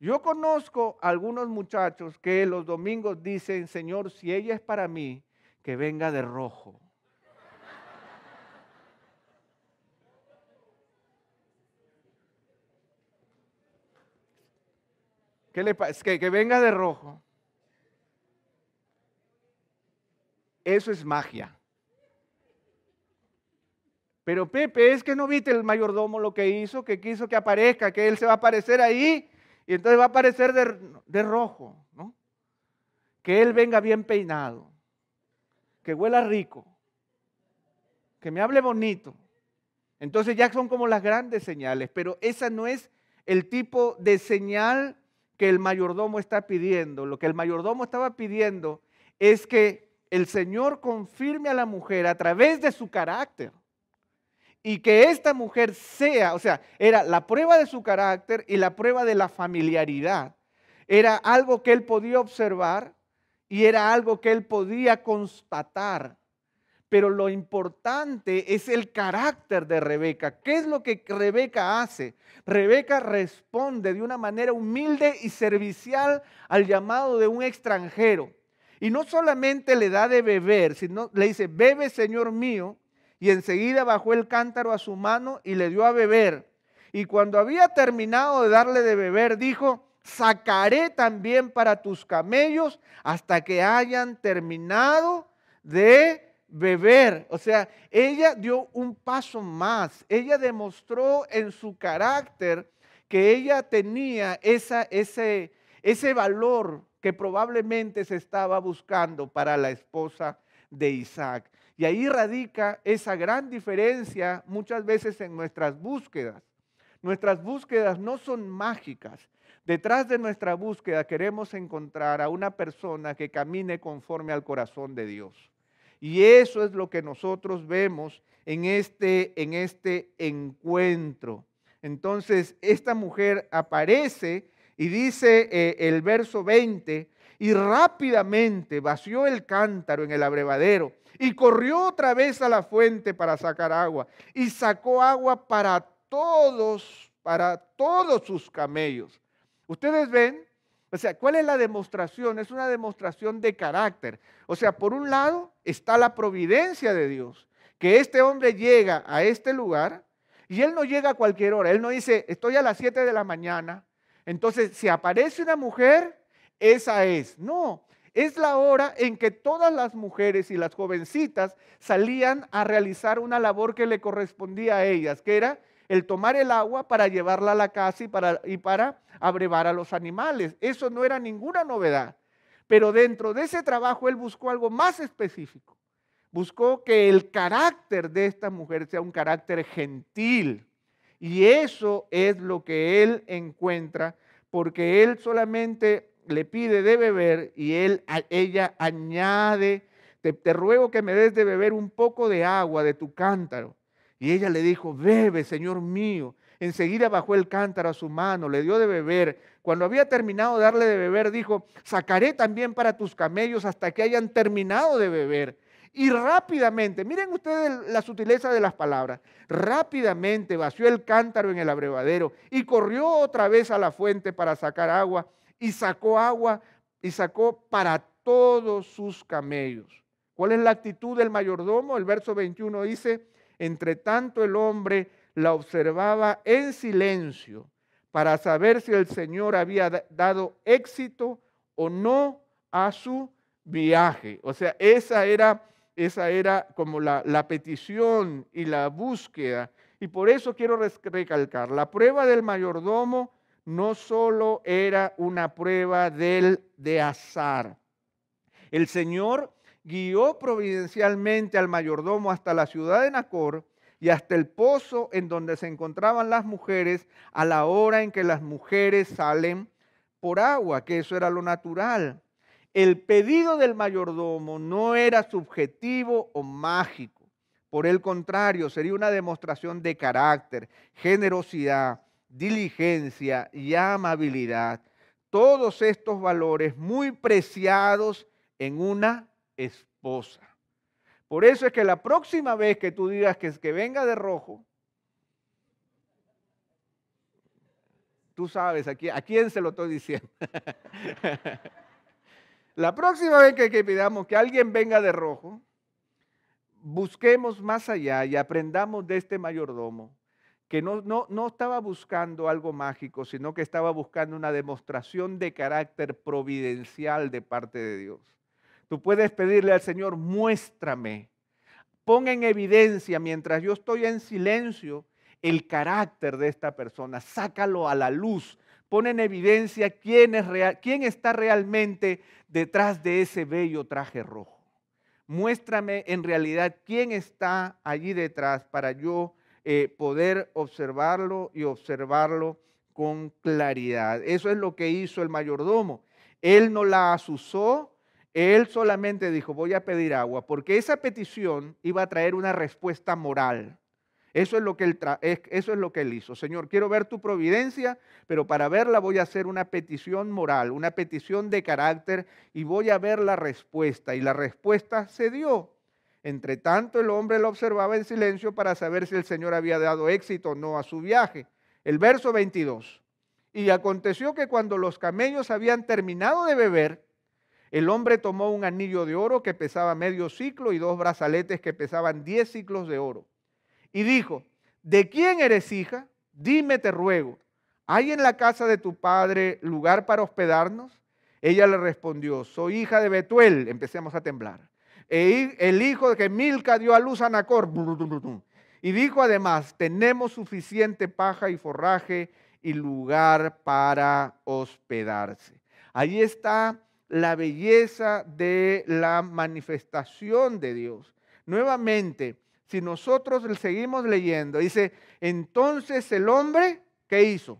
yo conozco a algunos muchachos que los domingos dicen, Señor, si ella es para mí, que venga de rojo. ¿Qué le que, que venga de rojo. Eso es magia. Pero Pepe, es que no viste el mayordomo lo que hizo, que quiso que aparezca, que él se va a aparecer ahí. Y entonces va a aparecer de, rojo, ¿no? Que él venga bien peinado, que huela rico, que me hable bonito. Entonces ya son como las grandes señales, pero esa no es el tipo de señal que el mayordomo está pidiendo. Lo que el mayordomo estaba pidiendo es que el Señor confirme a la mujer a través de su carácter, y que esta mujer sea, o sea, era la prueba de su carácter y la prueba de la familiaridad. Era algo que él podía observar y era algo que él podía constatar. Pero lo importante es el carácter de Rebeca. ¿Qué es lo que Rebeca hace? Rebeca responde de una manera humilde y servicial al llamado de un extranjero. Y no solamente le da de beber, sino le dice, bebe Señor mío, y enseguida bajó el cántaro a su mano y le dio a beber. Y cuando había terminado de darle de beber, dijo, sacaré también para tus camellos hasta que hayan terminado de beber. O sea, ella dio un paso más. Ella demostró en su carácter que ella tenía esa, ese, ese valor que probablemente se estaba buscando para la esposa de Isaac. Y ahí radica esa gran diferencia muchas veces en nuestras búsquedas. Nuestras búsquedas no son mágicas. Detrás de nuestra búsqueda queremos encontrar a una persona que camine conforme al corazón de Dios. Y eso es lo que nosotros vemos en este, en este encuentro. Entonces, esta mujer aparece y dice eh, el verso 20, y rápidamente vació el cántaro en el abrevadero y corrió otra vez a la fuente para sacar agua y sacó agua para todos, para todos sus camellos. Ustedes ven, o sea, ¿cuál es la demostración? Es una demostración de carácter. O sea, por un lado está la providencia de Dios, que este hombre llega a este lugar y él no llega a cualquier hora, él no dice, estoy a las 7 de la mañana. Entonces, si aparece una mujer, esa es. No, es la hora en que todas las mujeres y las jovencitas salían a realizar una labor que le correspondía a ellas, que era el tomar el agua para llevarla a la casa y para, y para abrevar a los animales. Eso no era ninguna novedad. Pero dentro de ese trabajo él buscó algo más específico. Buscó que el carácter de esta mujer sea un carácter gentil. Y eso es lo que él encuentra, porque él solamente le pide de beber y él, ella añade, te, te ruego que me des de beber un poco de agua de tu cántaro. Y ella le dijo, bebe, Señor mío. Enseguida bajó el cántaro a su mano, le dio de beber. Cuando había terminado de darle de beber, dijo, sacaré también para tus camellos hasta que hayan terminado de beber. Y rápidamente, miren ustedes la sutileza de las palabras, rápidamente vació el cántaro en el abrevadero y corrió otra vez a la fuente para sacar agua y sacó agua y sacó para todos sus camellos. ¿Cuál es la actitud del mayordomo? El verso 21 dice, entre tanto el hombre la observaba en silencio para saber si el Señor había dado éxito o no a su viaje. O sea, esa era, esa era como la petición y la búsqueda. Y por eso quiero recalcar, la prueba del mayordomo no solo era una prueba del de azar. El Señor guió providencialmente al mayordomo hasta la ciudad de Nacor y hasta el pozo en donde se encontraban las mujeres a la hora en que las mujeres salen por agua, que eso era lo natural. El pedido del mayordomo no era subjetivo o mágico. Por el contrario, sería una demostración de carácter, generosidad, diligencia y amabilidad, todos estos valores muy preciados en una esposa. Por eso es que la próxima vez que tú digas que, que venga de rojo, tú sabes a quién, a quién se lo estoy diciendo. la próxima vez que pidamos que alguien venga de rojo, busquemos más allá y aprendamos de este mayordomo que no, estaba buscando algo mágico, sino que estaba buscando una demostración de carácter providencial de parte de Dios. Tú puedes pedirle al Señor, muéstrame, ponga en evidencia mientras yo estoy en silencio el carácter de esta persona, sácalo a la luz, pon en evidencia quién, es quién está realmente detrás de ese bello traje rojo. Muéstrame en realidad quién está allí detrás para yo eh, poder observarlo y observarlo con claridad. Eso es lo que hizo el mayordomo. Él no la asusó, él solamente dijo, voy a pedir agua, porque esa petición iba a traer una respuesta moral. Eso es, lo que él eso es lo que él hizo. Señor, quiero ver tu providencia, pero para verla voy a hacer una petición moral, una petición de carácter y voy a ver la respuesta. Y la respuesta se dio. Entre tanto, el hombre lo observaba en silencio para saber si el Señor había dado éxito o no a su viaje. El verso 22. Y aconteció que cuando los camellos habían terminado de beber, el hombre tomó un anillo de oro que pesaba medio ciclo y dos brazaletes que pesaban diez ciclos de oro. Y dijo, ¿de quién eres hija? Dime, te ruego, ¿hay en la casa de tu padre lugar para hospedarnos? Ella le respondió, soy hija de Betuel. Empecemos a temblar. E el hijo que Milca dio a luz a Nacor. Y dijo además, tenemos suficiente paja y forraje y lugar para hospedarse. Ahí está la belleza de la manifestación de Dios. Nuevamente, si nosotros seguimos leyendo, dice, entonces el hombre, ¿qué hizo?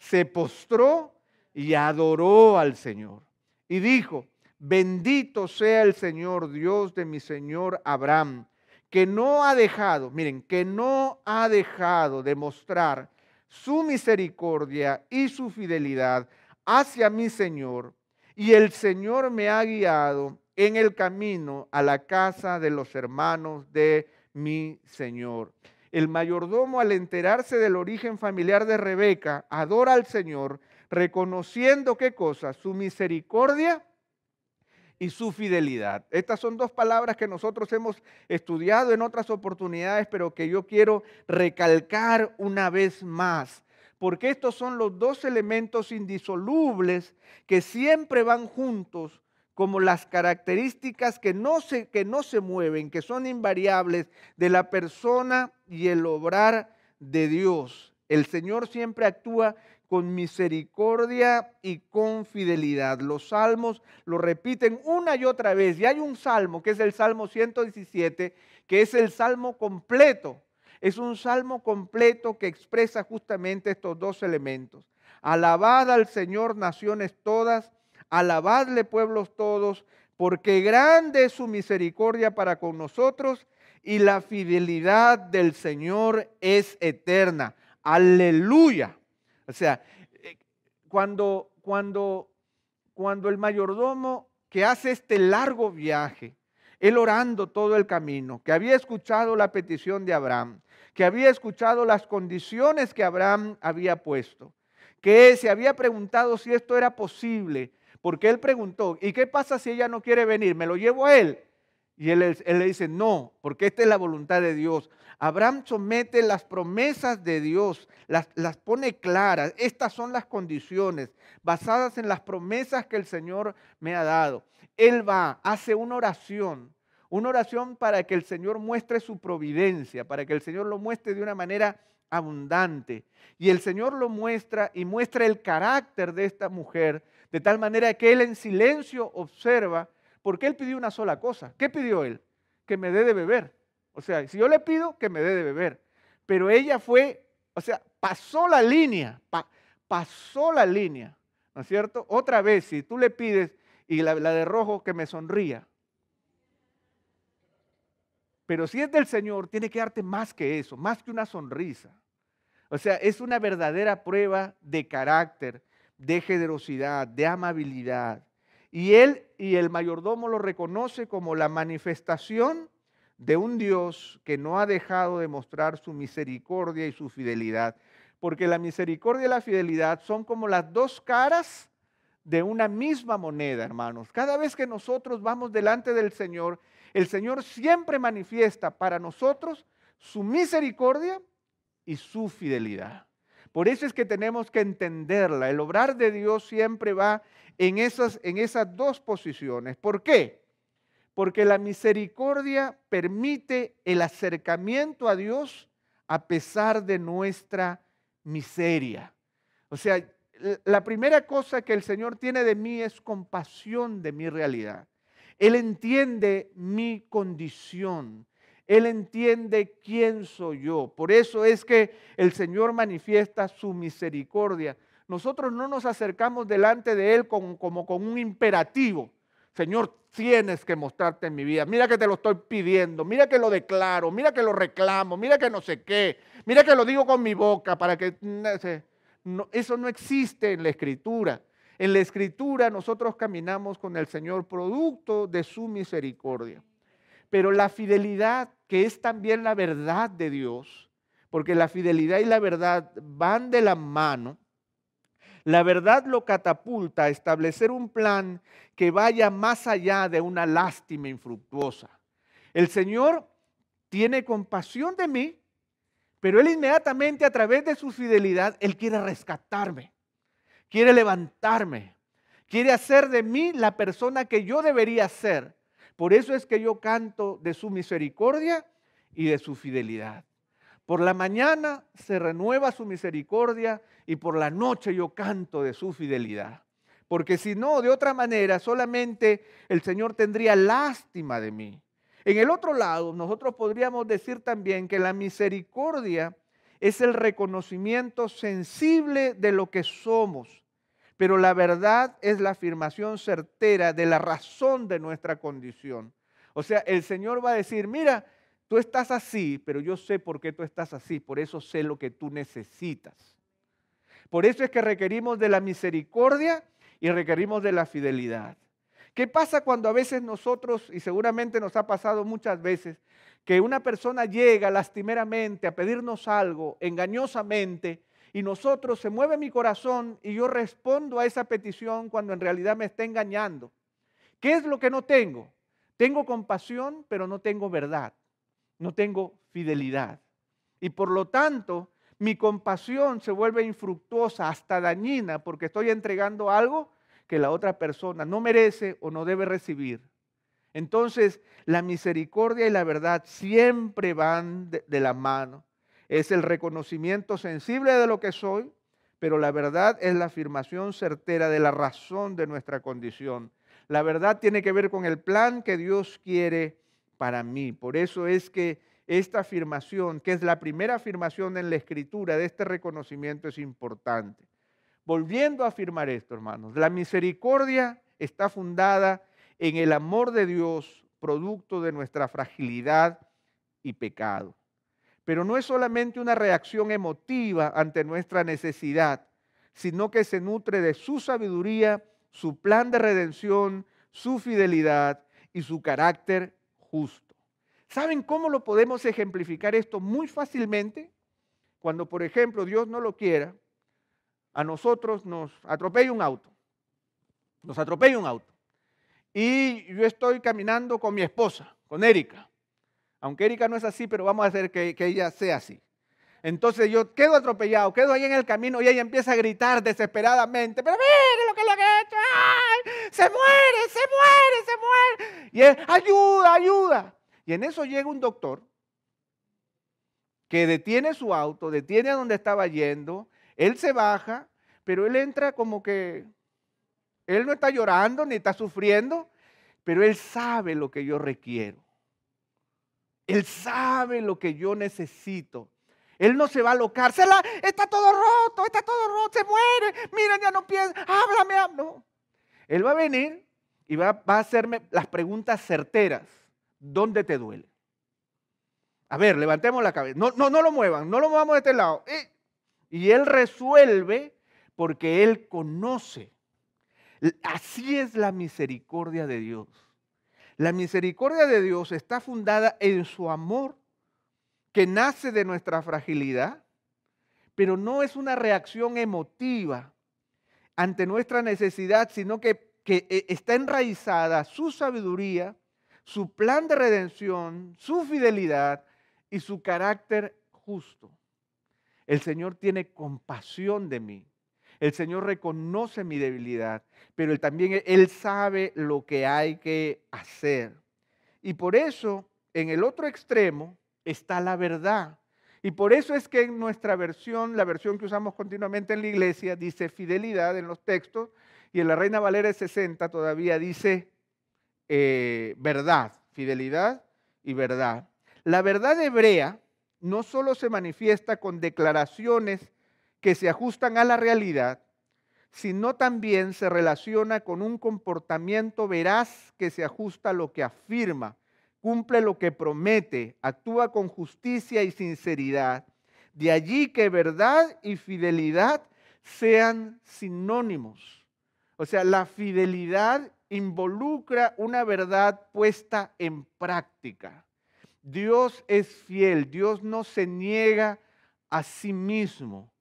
Se postró y adoró al Señor. Y dijo, Bendito sea el Señor Dios de mi Señor Abraham, que no ha dejado, miren, que no ha dejado de mostrar su misericordia y su fidelidad hacia mi Señor. Y el Señor me ha guiado en el camino a la casa de los hermanos de mi Señor. El mayordomo, al enterarse del origen familiar de Rebeca, adora al Señor, reconociendo qué cosa, su misericordia y su fidelidad. Estas son dos palabras que nosotros hemos estudiado en otras oportunidades, pero que yo quiero recalcar una vez más, porque estos son los dos elementos indisolubles que siempre van juntos como las características que no, se, que no se mueven, que son invariables de la persona y el obrar de Dios. El Señor siempre actúa con misericordia y con fidelidad. Los salmos lo repiten una y otra vez. Y hay un salmo, que es el Salmo 117, que es el salmo completo. Es un salmo completo que expresa justamente estos dos elementos. Alabad al Señor naciones todas, alabadle pueblos todos, porque grande es su misericordia para con nosotros y la fidelidad del Señor es eterna. Aleluya. O sea, eh, cuando, cuando, cuando el mayordomo que hace este largo viaje, él orando todo el camino, que había escuchado la petición de Abraham, que había escuchado las condiciones que Abraham había puesto, que se había preguntado si esto era posible, porque él preguntó, ¿y qué pasa si ella no quiere venir? ¿Me lo llevo a él? Y él, le dice, no, porque esta es la voluntad de Dios. Abraham somete las promesas de Dios, las, las pone claras. Estas son las condiciones basadas en las promesas que el Señor me ha dado. Él va, hace una oración, una oración para que el Señor muestre su providencia, para que el Señor lo muestre de una manera abundante. Y el Señor lo muestra y muestra el carácter de esta mujer, de tal manera que él en silencio observa porque él pidió una sola cosa. ¿Qué pidió él? Que me dé de beber. O sea, si yo le pido, que me dé de beber. Pero ella fue, o sea, pasó la línea, pasó la línea, ¿no es cierto? Otra vez, si tú le pides, y la, la de rojo, que me sonría. Pero si es del Señor, tiene que darte más que eso, más que una sonrisa. O sea, es una verdadera prueba de carácter, de generosidad, de amabilidad. Y él y el mayordomo lo reconoce como la manifestación de un Dios que no ha dejado de mostrar su misericordia y su fidelidad. Porque la misericordia y la fidelidad son como las dos caras de una misma moneda, hermanos. Cada vez que nosotros vamos delante del Señor, el Señor siempre manifiesta para nosotros su misericordia y su fidelidad. Por eso es que tenemos que entenderla. El obrar de Dios siempre va en esas, en esas dos posiciones. ¿Por qué? Porque la misericordia permite el acercamiento a Dios a pesar de nuestra miseria. O sea, la primera cosa que el Señor tiene de mí es compasión de mi realidad. Él entiende mi condición. Él entiende quién soy yo. Por eso es que el Señor manifiesta su misericordia. Nosotros no nos acercamos delante de Él como con un imperativo. Señor, tienes que mostrarte en mi vida. Mira que te lo estoy pidiendo. Mira que lo declaro. Mira que lo reclamo. Mira que no sé qué. Mira que lo digo con mi boca para que... Mm, no, eso no existe en la escritura. En la escritura nosotros caminamos con el Señor producto de su misericordia. Pero la fidelidad, que es también la verdad de Dios, porque la fidelidad y la verdad van de la mano, la verdad lo catapulta a establecer un plan que vaya más allá de una lástima infructuosa. El Señor tiene compasión de mí, pero Él inmediatamente a través de su fidelidad, Él quiere rescatarme, quiere levantarme, quiere hacer de mí la persona que yo debería ser por eso es que yo canto de su misericordia y de su fidelidad. Por la mañana se renueva su misericordia y por la noche yo canto de su fidelidad. Porque si no, de otra manera, solamente el Señor tendría lástima de mí. En el otro lado, nosotros podríamos decir también que la misericordia es el reconocimiento sensible de lo que somos pero la verdad es la afirmación certera de la razón de nuestra condición. O sea, el Señor va a decir, mira, tú estás así, pero yo sé por qué tú estás así, por eso sé lo que tú necesitas. Por eso es que requerimos de la misericordia y requerimos de la fidelidad. ¿Qué pasa cuando a veces nosotros, y seguramente nos ha pasado muchas veces, que una persona llega lastimeramente a pedirnos algo, engañosamente, y nosotros se mueve mi corazón y yo respondo a esa petición cuando en realidad me está engañando. ¿Qué es lo que no tengo? Tengo compasión, pero no tengo verdad, no tengo fidelidad. Y por lo tanto, mi compasión se vuelve infructuosa, hasta dañina, porque estoy entregando algo que la otra persona no merece o no debe recibir. Entonces, la misericordia y la verdad siempre van de, de la mano es el reconocimiento sensible de lo que soy, pero la verdad es la afirmación certera de la razón de nuestra condición. La verdad tiene que ver con el plan que Dios quiere para mí. Por eso es que esta afirmación, que es la primera afirmación en la escritura de este reconocimiento, es importante. Volviendo a afirmar esto, hermanos, la misericordia está fundada en el amor de Dios, producto de nuestra fragilidad y pecado. Pero no es solamente una reacción emotiva ante nuestra necesidad, sino que se nutre de su sabiduría, su plan de redención, su fidelidad y su carácter justo. ¿Saben cómo lo podemos ejemplificar esto muy fácilmente? Cuando, por ejemplo, Dios no lo quiera, a nosotros nos atropella un auto. Nos atropella un auto. Y yo estoy caminando con mi esposa, con Erika. Aunque Erika no es así, pero vamos a hacer que, ella sea así. Entonces yo quedo atropellado, quedo ahí en el camino y ella empieza a gritar desesperadamente, pero mire lo que le han hecho, se muere, se muere, se muere. Y es, ayuda, ayuda. Y en eso llega un doctor que detiene su auto, detiene a donde estaba yendo, él se baja, pero él entra como que, él no está llorando ni está sufriendo, pero él sabe lo que yo requiero. Él sabe lo que yo necesito. Él no se va a locar. está todo roto, está todo roto, se muere. Miren, ya no piensa. Háblame, háblame. Él va a venir y va, a hacerme las preguntas certeras. ¿Dónde te duele? A ver, levantemos la cabeza. No, no, no lo muevan, no lo movamos de este lado. Eh. Y él resuelve porque él conoce. Así es la misericordia de Dios. La misericordia de Dios está fundada en su amor, que nace de nuestra fragilidad, pero no es una reacción emotiva ante nuestra necesidad, sino que, que eh, está enraizada su sabiduría, su plan de redención, su fidelidad y su carácter justo. El Señor tiene compasión de mí el Señor reconoce mi debilidad, pero Él también, Él sabe lo que hay que hacer. Y por eso, en el otro extremo está la verdad. Y por eso es que en nuestra versión, la versión que usamos continuamente en la iglesia, dice fidelidad en los textos, y en la Reina Valera 60 todavía dice eh, verdad, fidelidad y verdad. La verdad hebrea no solo se manifiesta con declaraciones que se ajustan a la realidad, sino también se relaciona con un comportamiento veraz que se ajusta a lo que afirma, cumple lo que promete, actúa con justicia y sinceridad. De allí que verdad y fidelidad sean sinónimos. O sea, la fidelidad involucra una verdad puesta en práctica. Dios es fiel, Dios no se niega a sí mismo.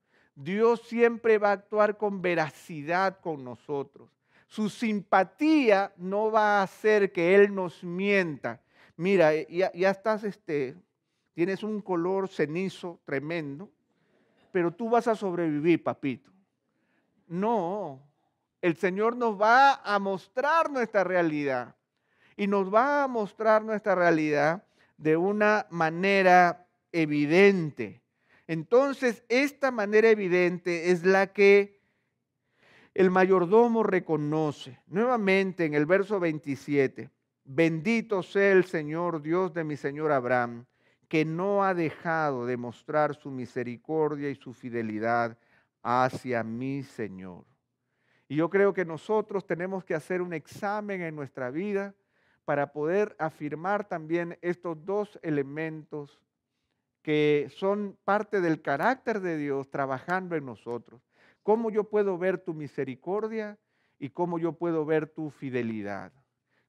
Dios siempre va a actuar con veracidad con nosotros. Su simpatía no va a hacer que Él nos mienta. Mira, eh, ya, estás, este, tienes un color cenizo tremendo, pero tú vas a sobrevivir, papito. No, el Señor nos va a mostrar nuestra realidad y nos va a mostrar nuestra realidad de una manera evidente. Entonces, esta manera evidente es la que el mayordomo reconoce. Nuevamente en el verso 27, bendito sea el Señor Dios de mi Señor Abraham, que no ha dejado de mostrar su misericordia y su fidelidad hacia mi Señor. Y yo creo que nosotros tenemos que hacer un examen en nuestra vida para poder afirmar también estos dos elementos que son parte del carácter de Dios trabajando en nosotros. ¿Cómo yo puedo ver tu misericordia y cómo yo puedo ver tu fidelidad?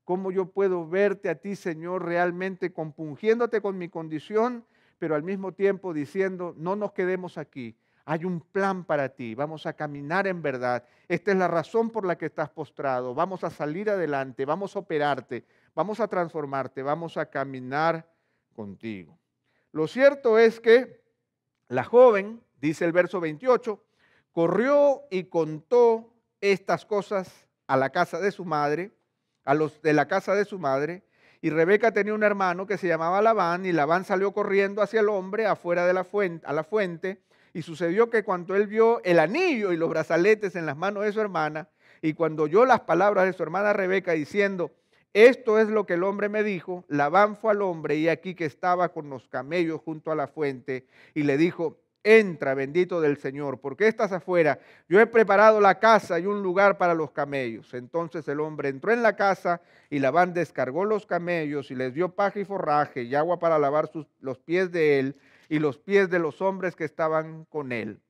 ¿Cómo yo puedo verte a ti, Señor, realmente compungiéndote con mi condición, pero al mismo tiempo diciendo, no nos quedemos aquí, hay un plan para ti, vamos a caminar en verdad. Esta es la razón por la que estás postrado, vamos a salir adelante, vamos a operarte, vamos a transformarte, vamos a caminar contigo. Lo cierto es que la joven, dice el verso 28, corrió y contó estas cosas a la casa de su madre, a los de la casa de su madre, y Rebeca tenía un hermano que se llamaba Labán, y Labán salió corriendo hacia el hombre afuera de la fuente, a la fuente, y sucedió que cuando él vio el anillo y los brazaletes en las manos de su hermana, y cuando oyó las palabras de su hermana Rebeca diciendo, esto es lo que el hombre me dijo. Labán fue al hombre y aquí que estaba con los camellos junto a la fuente y le dijo, entra bendito del Señor, porque estás afuera. Yo he preparado la casa y un lugar para los camellos. Entonces el hombre entró en la casa y Labán descargó los camellos y les dio paja y forraje y agua para lavar los pies de él y los pies de los hombres que estaban con él.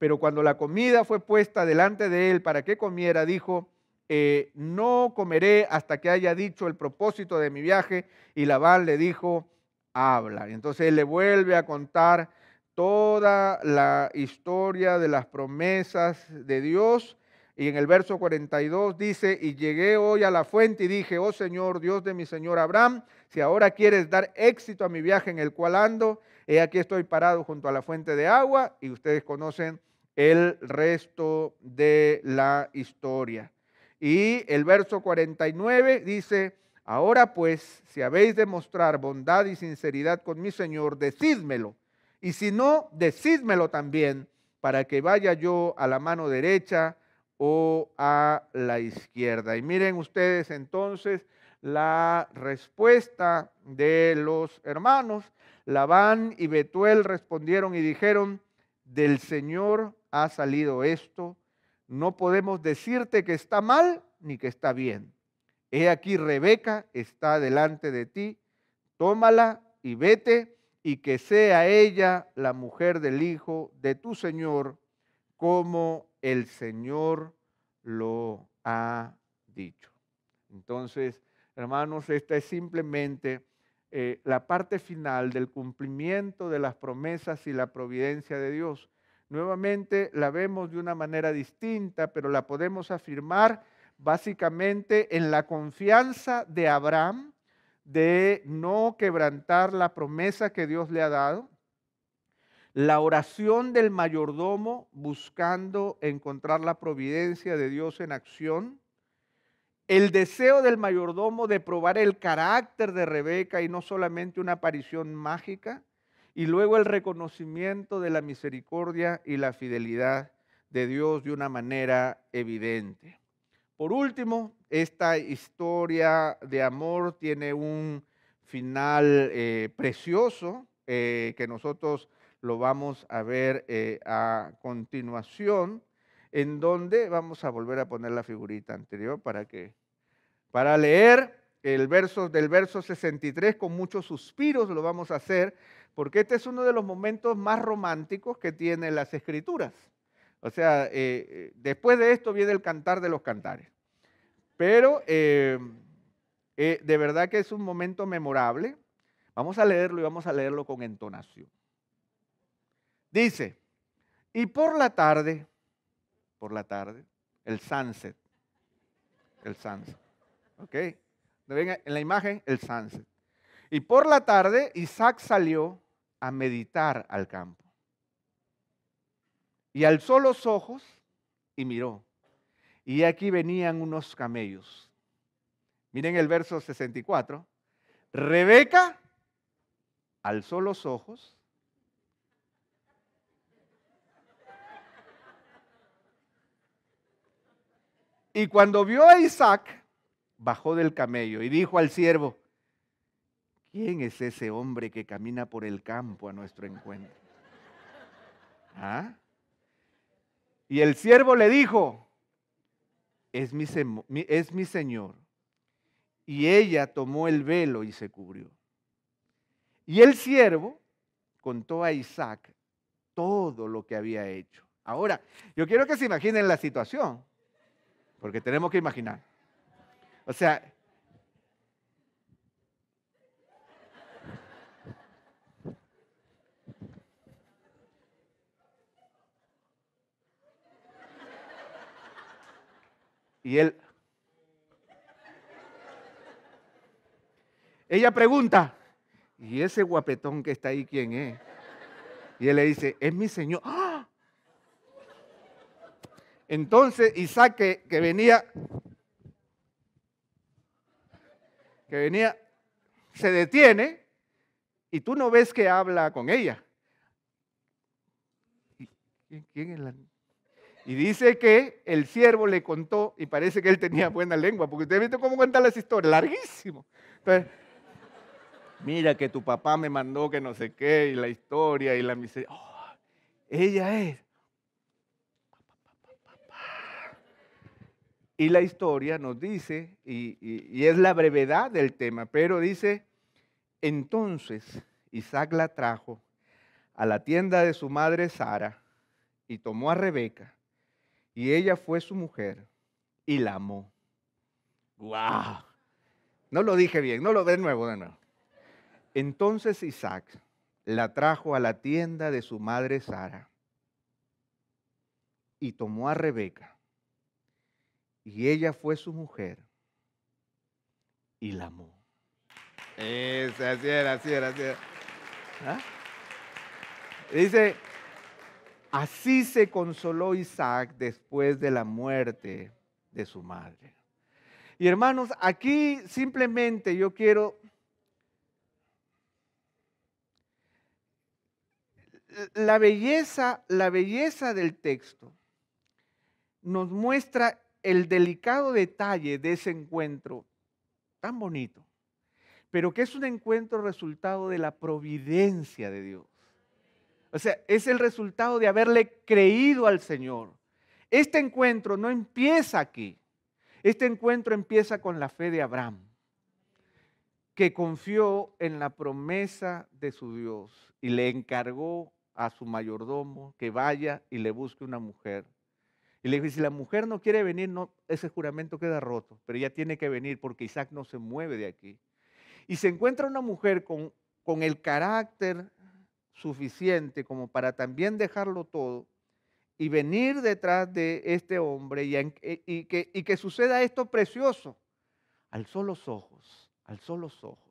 Pero cuando la comida fue puesta delante de él para que comiera, dijo, eh, no comeré hasta que haya dicho el propósito de mi viaje. Y Labán le dijo, habla. entonces él le vuelve a contar toda la historia de las promesas de Dios. Y en el verso 42 dice, y llegué hoy a la fuente y dije, oh Señor, Dios de mi Señor Abraham, si ahora quieres dar éxito a mi viaje en el cual ando, he aquí estoy parado junto a la fuente de agua y ustedes conocen el resto de la historia. Y el verso 49 dice, ahora pues, si habéis de mostrar bondad y sinceridad con mi Señor, decídmelo. Y si no, decídmelo también para que vaya yo a la mano derecha o a la izquierda. Y miren ustedes entonces la respuesta de los hermanos. Labán y Betuel respondieron y dijeron, del Señor ha salido esto no podemos decirte que está mal ni que está bien. He aquí Rebeca está delante de ti, tómala y vete, y que sea ella la mujer del hijo de tu Señor, como el Señor lo ha dicho. Entonces, hermanos, esta es simplemente eh, la parte final del cumplimiento de las promesas y la providencia de Dios. Nuevamente la vemos de una manera distinta, pero la podemos afirmar básicamente en la confianza de Abraham de no quebrantar la promesa que Dios le ha dado, la oración del mayordomo buscando encontrar la providencia de Dios en acción, el deseo del mayordomo de probar el carácter de Rebeca y no solamente una aparición mágica, y luego el reconocimiento de la misericordia y la fidelidad de Dios de una manera evidente. Por último, esta historia de amor tiene un final eh, precioso eh, que nosotros lo vamos a ver eh, a continuación, en donde vamos a volver a poner la figurita anterior para que para leer el verso, del verso 63 con muchos suspiros lo vamos a hacer, porque este es uno de los momentos más románticos que tienen las escrituras. O sea, eh, después de esto viene el cantar de los cantares. Pero eh, eh, de verdad que es un momento memorable. Vamos a leerlo y vamos a leerlo con entonación. Dice, y por la tarde, por la tarde, el sunset, el sunset, ¿ok? ven en la imagen el sunset. Y por la tarde Isaac salió a meditar al campo. Y alzó los ojos y miró. Y aquí venían unos camellos. Miren el verso 64. Rebeca alzó los ojos y cuando vio a Isaac, bajó del camello y dijo al siervo, ¿quién es ese hombre que camina por el campo a nuestro encuentro? ¿Ah? Y el siervo le dijo, es mi, es mi señor. Y ella tomó el velo y se cubrió. Y el siervo contó a Isaac todo lo que había hecho. Ahora, yo quiero que se imaginen la situación, porque tenemos que imaginar. O sea, Y él... Ella pregunta, ¿y ese guapetón que está ahí quién es? Y él le dice, es mi señor. ¡Ah! Entonces Isaac, que venía que venía, se detiene y tú no ves que habla con ella. Y dice que el siervo le contó, y parece que él tenía buena lengua, porque usted visto cómo cuentan las historias, larguísimo. Entonces, mira que tu papá me mandó que no sé qué, y la historia, y la miseria. ¡Oh! ella es Y la historia nos dice, y, es la brevedad del tema, pero dice, entonces Isaac la trajo a la tienda de su madre Sara y tomó a Rebeca, y ella fue su mujer y la amó. ¡Guau! No lo dije bien, no lo de nuevo, de nuevo. Entonces Isaac la trajo a la tienda de su madre Sara y tomó a Rebeca, y ella fue su mujer y la amó. así era, así era, ¿Ah? Dice, así se consoló Isaac después de la muerte de su madre. Y hermanos, aquí simplemente yo quiero... La belleza, la belleza del texto nos muestra el delicado detalle de ese encuentro tan bonito, pero que es un encuentro resultado de la providencia de Dios. O sea, es el resultado de haberle creído al Señor. Este encuentro no empieza aquí. Este encuentro empieza con la fe de Abraham, que confió en la promesa de su Dios y le encargó a su mayordomo que vaya y le busque una mujer y le dice, si la mujer no quiere venir, no, ese juramento queda roto, pero ya tiene que venir porque Isaac no se mueve de aquí. Y se encuentra una mujer con, con el carácter suficiente como para también dejarlo todo y venir detrás de este hombre y, eh, y, que, y que suceda esto precioso. Alzó los ojos, alzó los ojos.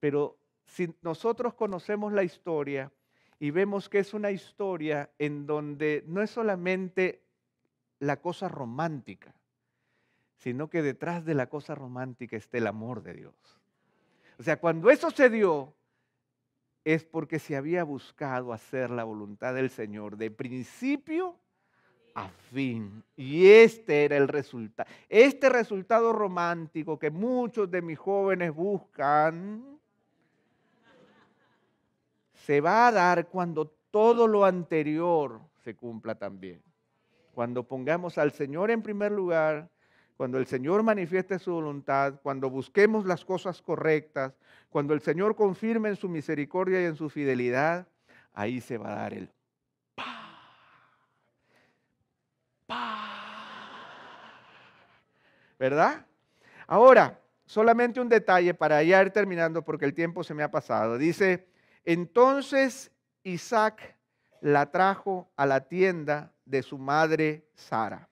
Pero si nosotros conocemos la historia y vemos que es una historia en donde no es solamente la cosa romántica, sino que detrás de la cosa romántica está el amor de Dios. O sea, cuando eso se dio, es porque se había buscado hacer la voluntad del Señor de principio a fin. Y este era el resultado. Este resultado romántico que muchos de mis jóvenes buscan, se va a dar cuando todo lo anterior se cumpla también. Cuando pongamos al Señor en primer lugar, cuando el Señor manifieste su voluntad, cuando busquemos las cosas correctas, cuando el Señor confirme en su misericordia y en su fidelidad, ahí se va a dar el pa, ¿Verdad? Ahora, solamente un detalle para ya ir terminando porque el tiempo se me ha pasado. Dice, entonces Isaac la trajo a la tienda de su madre Sara.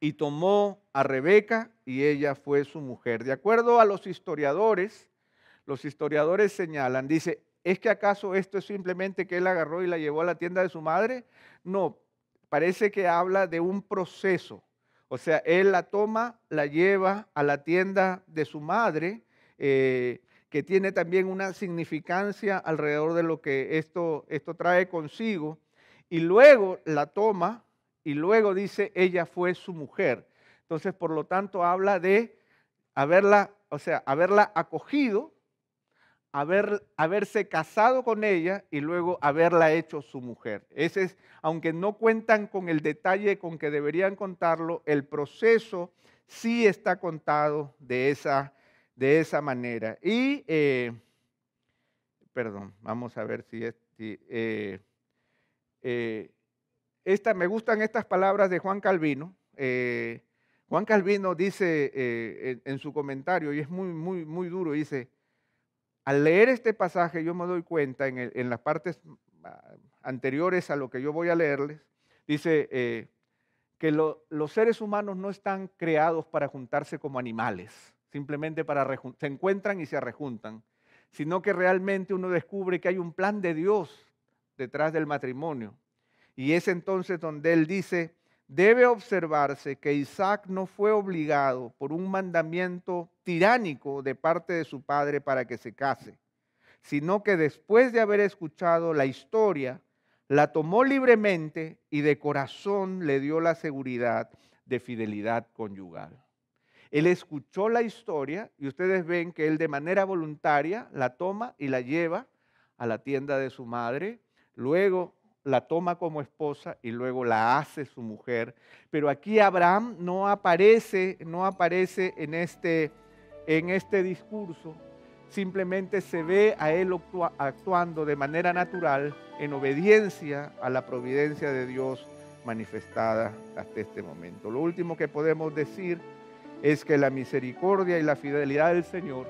Y tomó a Rebeca y ella fue su mujer. De acuerdo a los historiadores, los historiadores señalan, dice, ¿es que acaso esto es simplemente que él agarró y la llevó a la tienda de su madre? No, parece que habla de un proceso. O sea, él la toma, la lleva a la tienda de su madre, eh, que tiene también una significancia alrededor de lo que esto, esto trae consigo y luego la toma y luego dice, ella fue su mujer. Entonces, por lo tanto, habla de haberla, o sea, haberla acogido, haberse casado con ella y luego haberla hecho su mujer. Ese es, aunque no cuentan con el detalle con que deberían contarlo, el proceso sí está contado de esa, de esa manera. Y, eh, perdón, vamos a ver si... Eh, eh, me gustan estas palabras de Juan Calvino. Eh, Juan Calvino dice eh, en, su comentario, y es muy, muy, muy duro, dice, al leer este pasaje yo me doy cuenta en, las partes ah, anteriores a lo que yo voy a leerles, dice que los seres humanos no están creados para juntarse como animales, simplemente para se encuentran y se rejuntan, sino que realmente uno descubre que hay un plan de Dios detrás del matrimonio. Y es entonces donde él dice, debe observarse que Isaac no fue obligado por un mandamiento tiránico de parte de su padre para que se case, sino que después de haber escuchado la historia, la tomó libremente y de corazón le dio la seguridad de fidelidad conyugal. Él escuchó la historia y ustedes ven que él de manera voluntaria la toma y la lleva a la tienda de su madre Luego la toma como esposa y luego la hace su mujer. Pero aquí Abraham no aparece, no aparece en este, en este discurso. Simplemente se ve a él actuando de manera natural en obediencia a la providencia de Dios manifestada hasta este momento. Lo último que podemos decir es que la misericordia y la fidelidad del Señor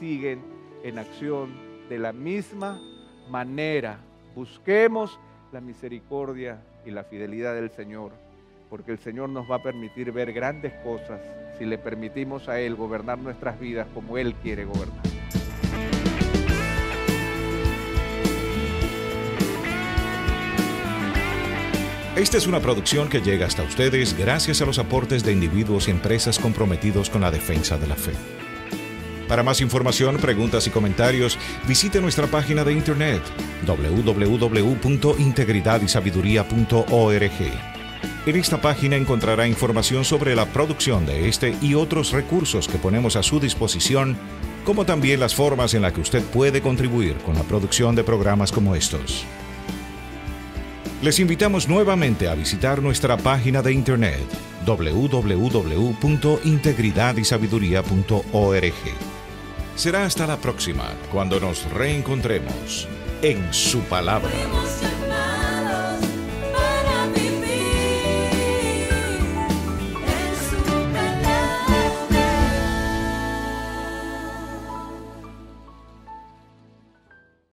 siguen en acción de la misma manera Busquemos la misericordia y la fidelidad del Señor, porque el Señor nos va a permitir ver grandes cosas si le permitimos a Él gobernar nuestras vidas como Él quiere gobernar. Esta es una producción que llega hasta ustedes gracias a los aportes de individuos y empresas comprometidos con la defensa de la fe. Para más información, preguntas y comentarios, visite nuestra página de internet www.integridadysabiduría.org. En esta página encontrará información sobre la producción de este y otros recursos que ponemos a su disposición, como también las formas en las que usted puede contribuir con la producción de programas como estos. Les invitamos nuevamente a visitar nuestra página de internet www.integridadysabiduría.org. Será hasta la próxima, cuando nos reencontremos en su palabra.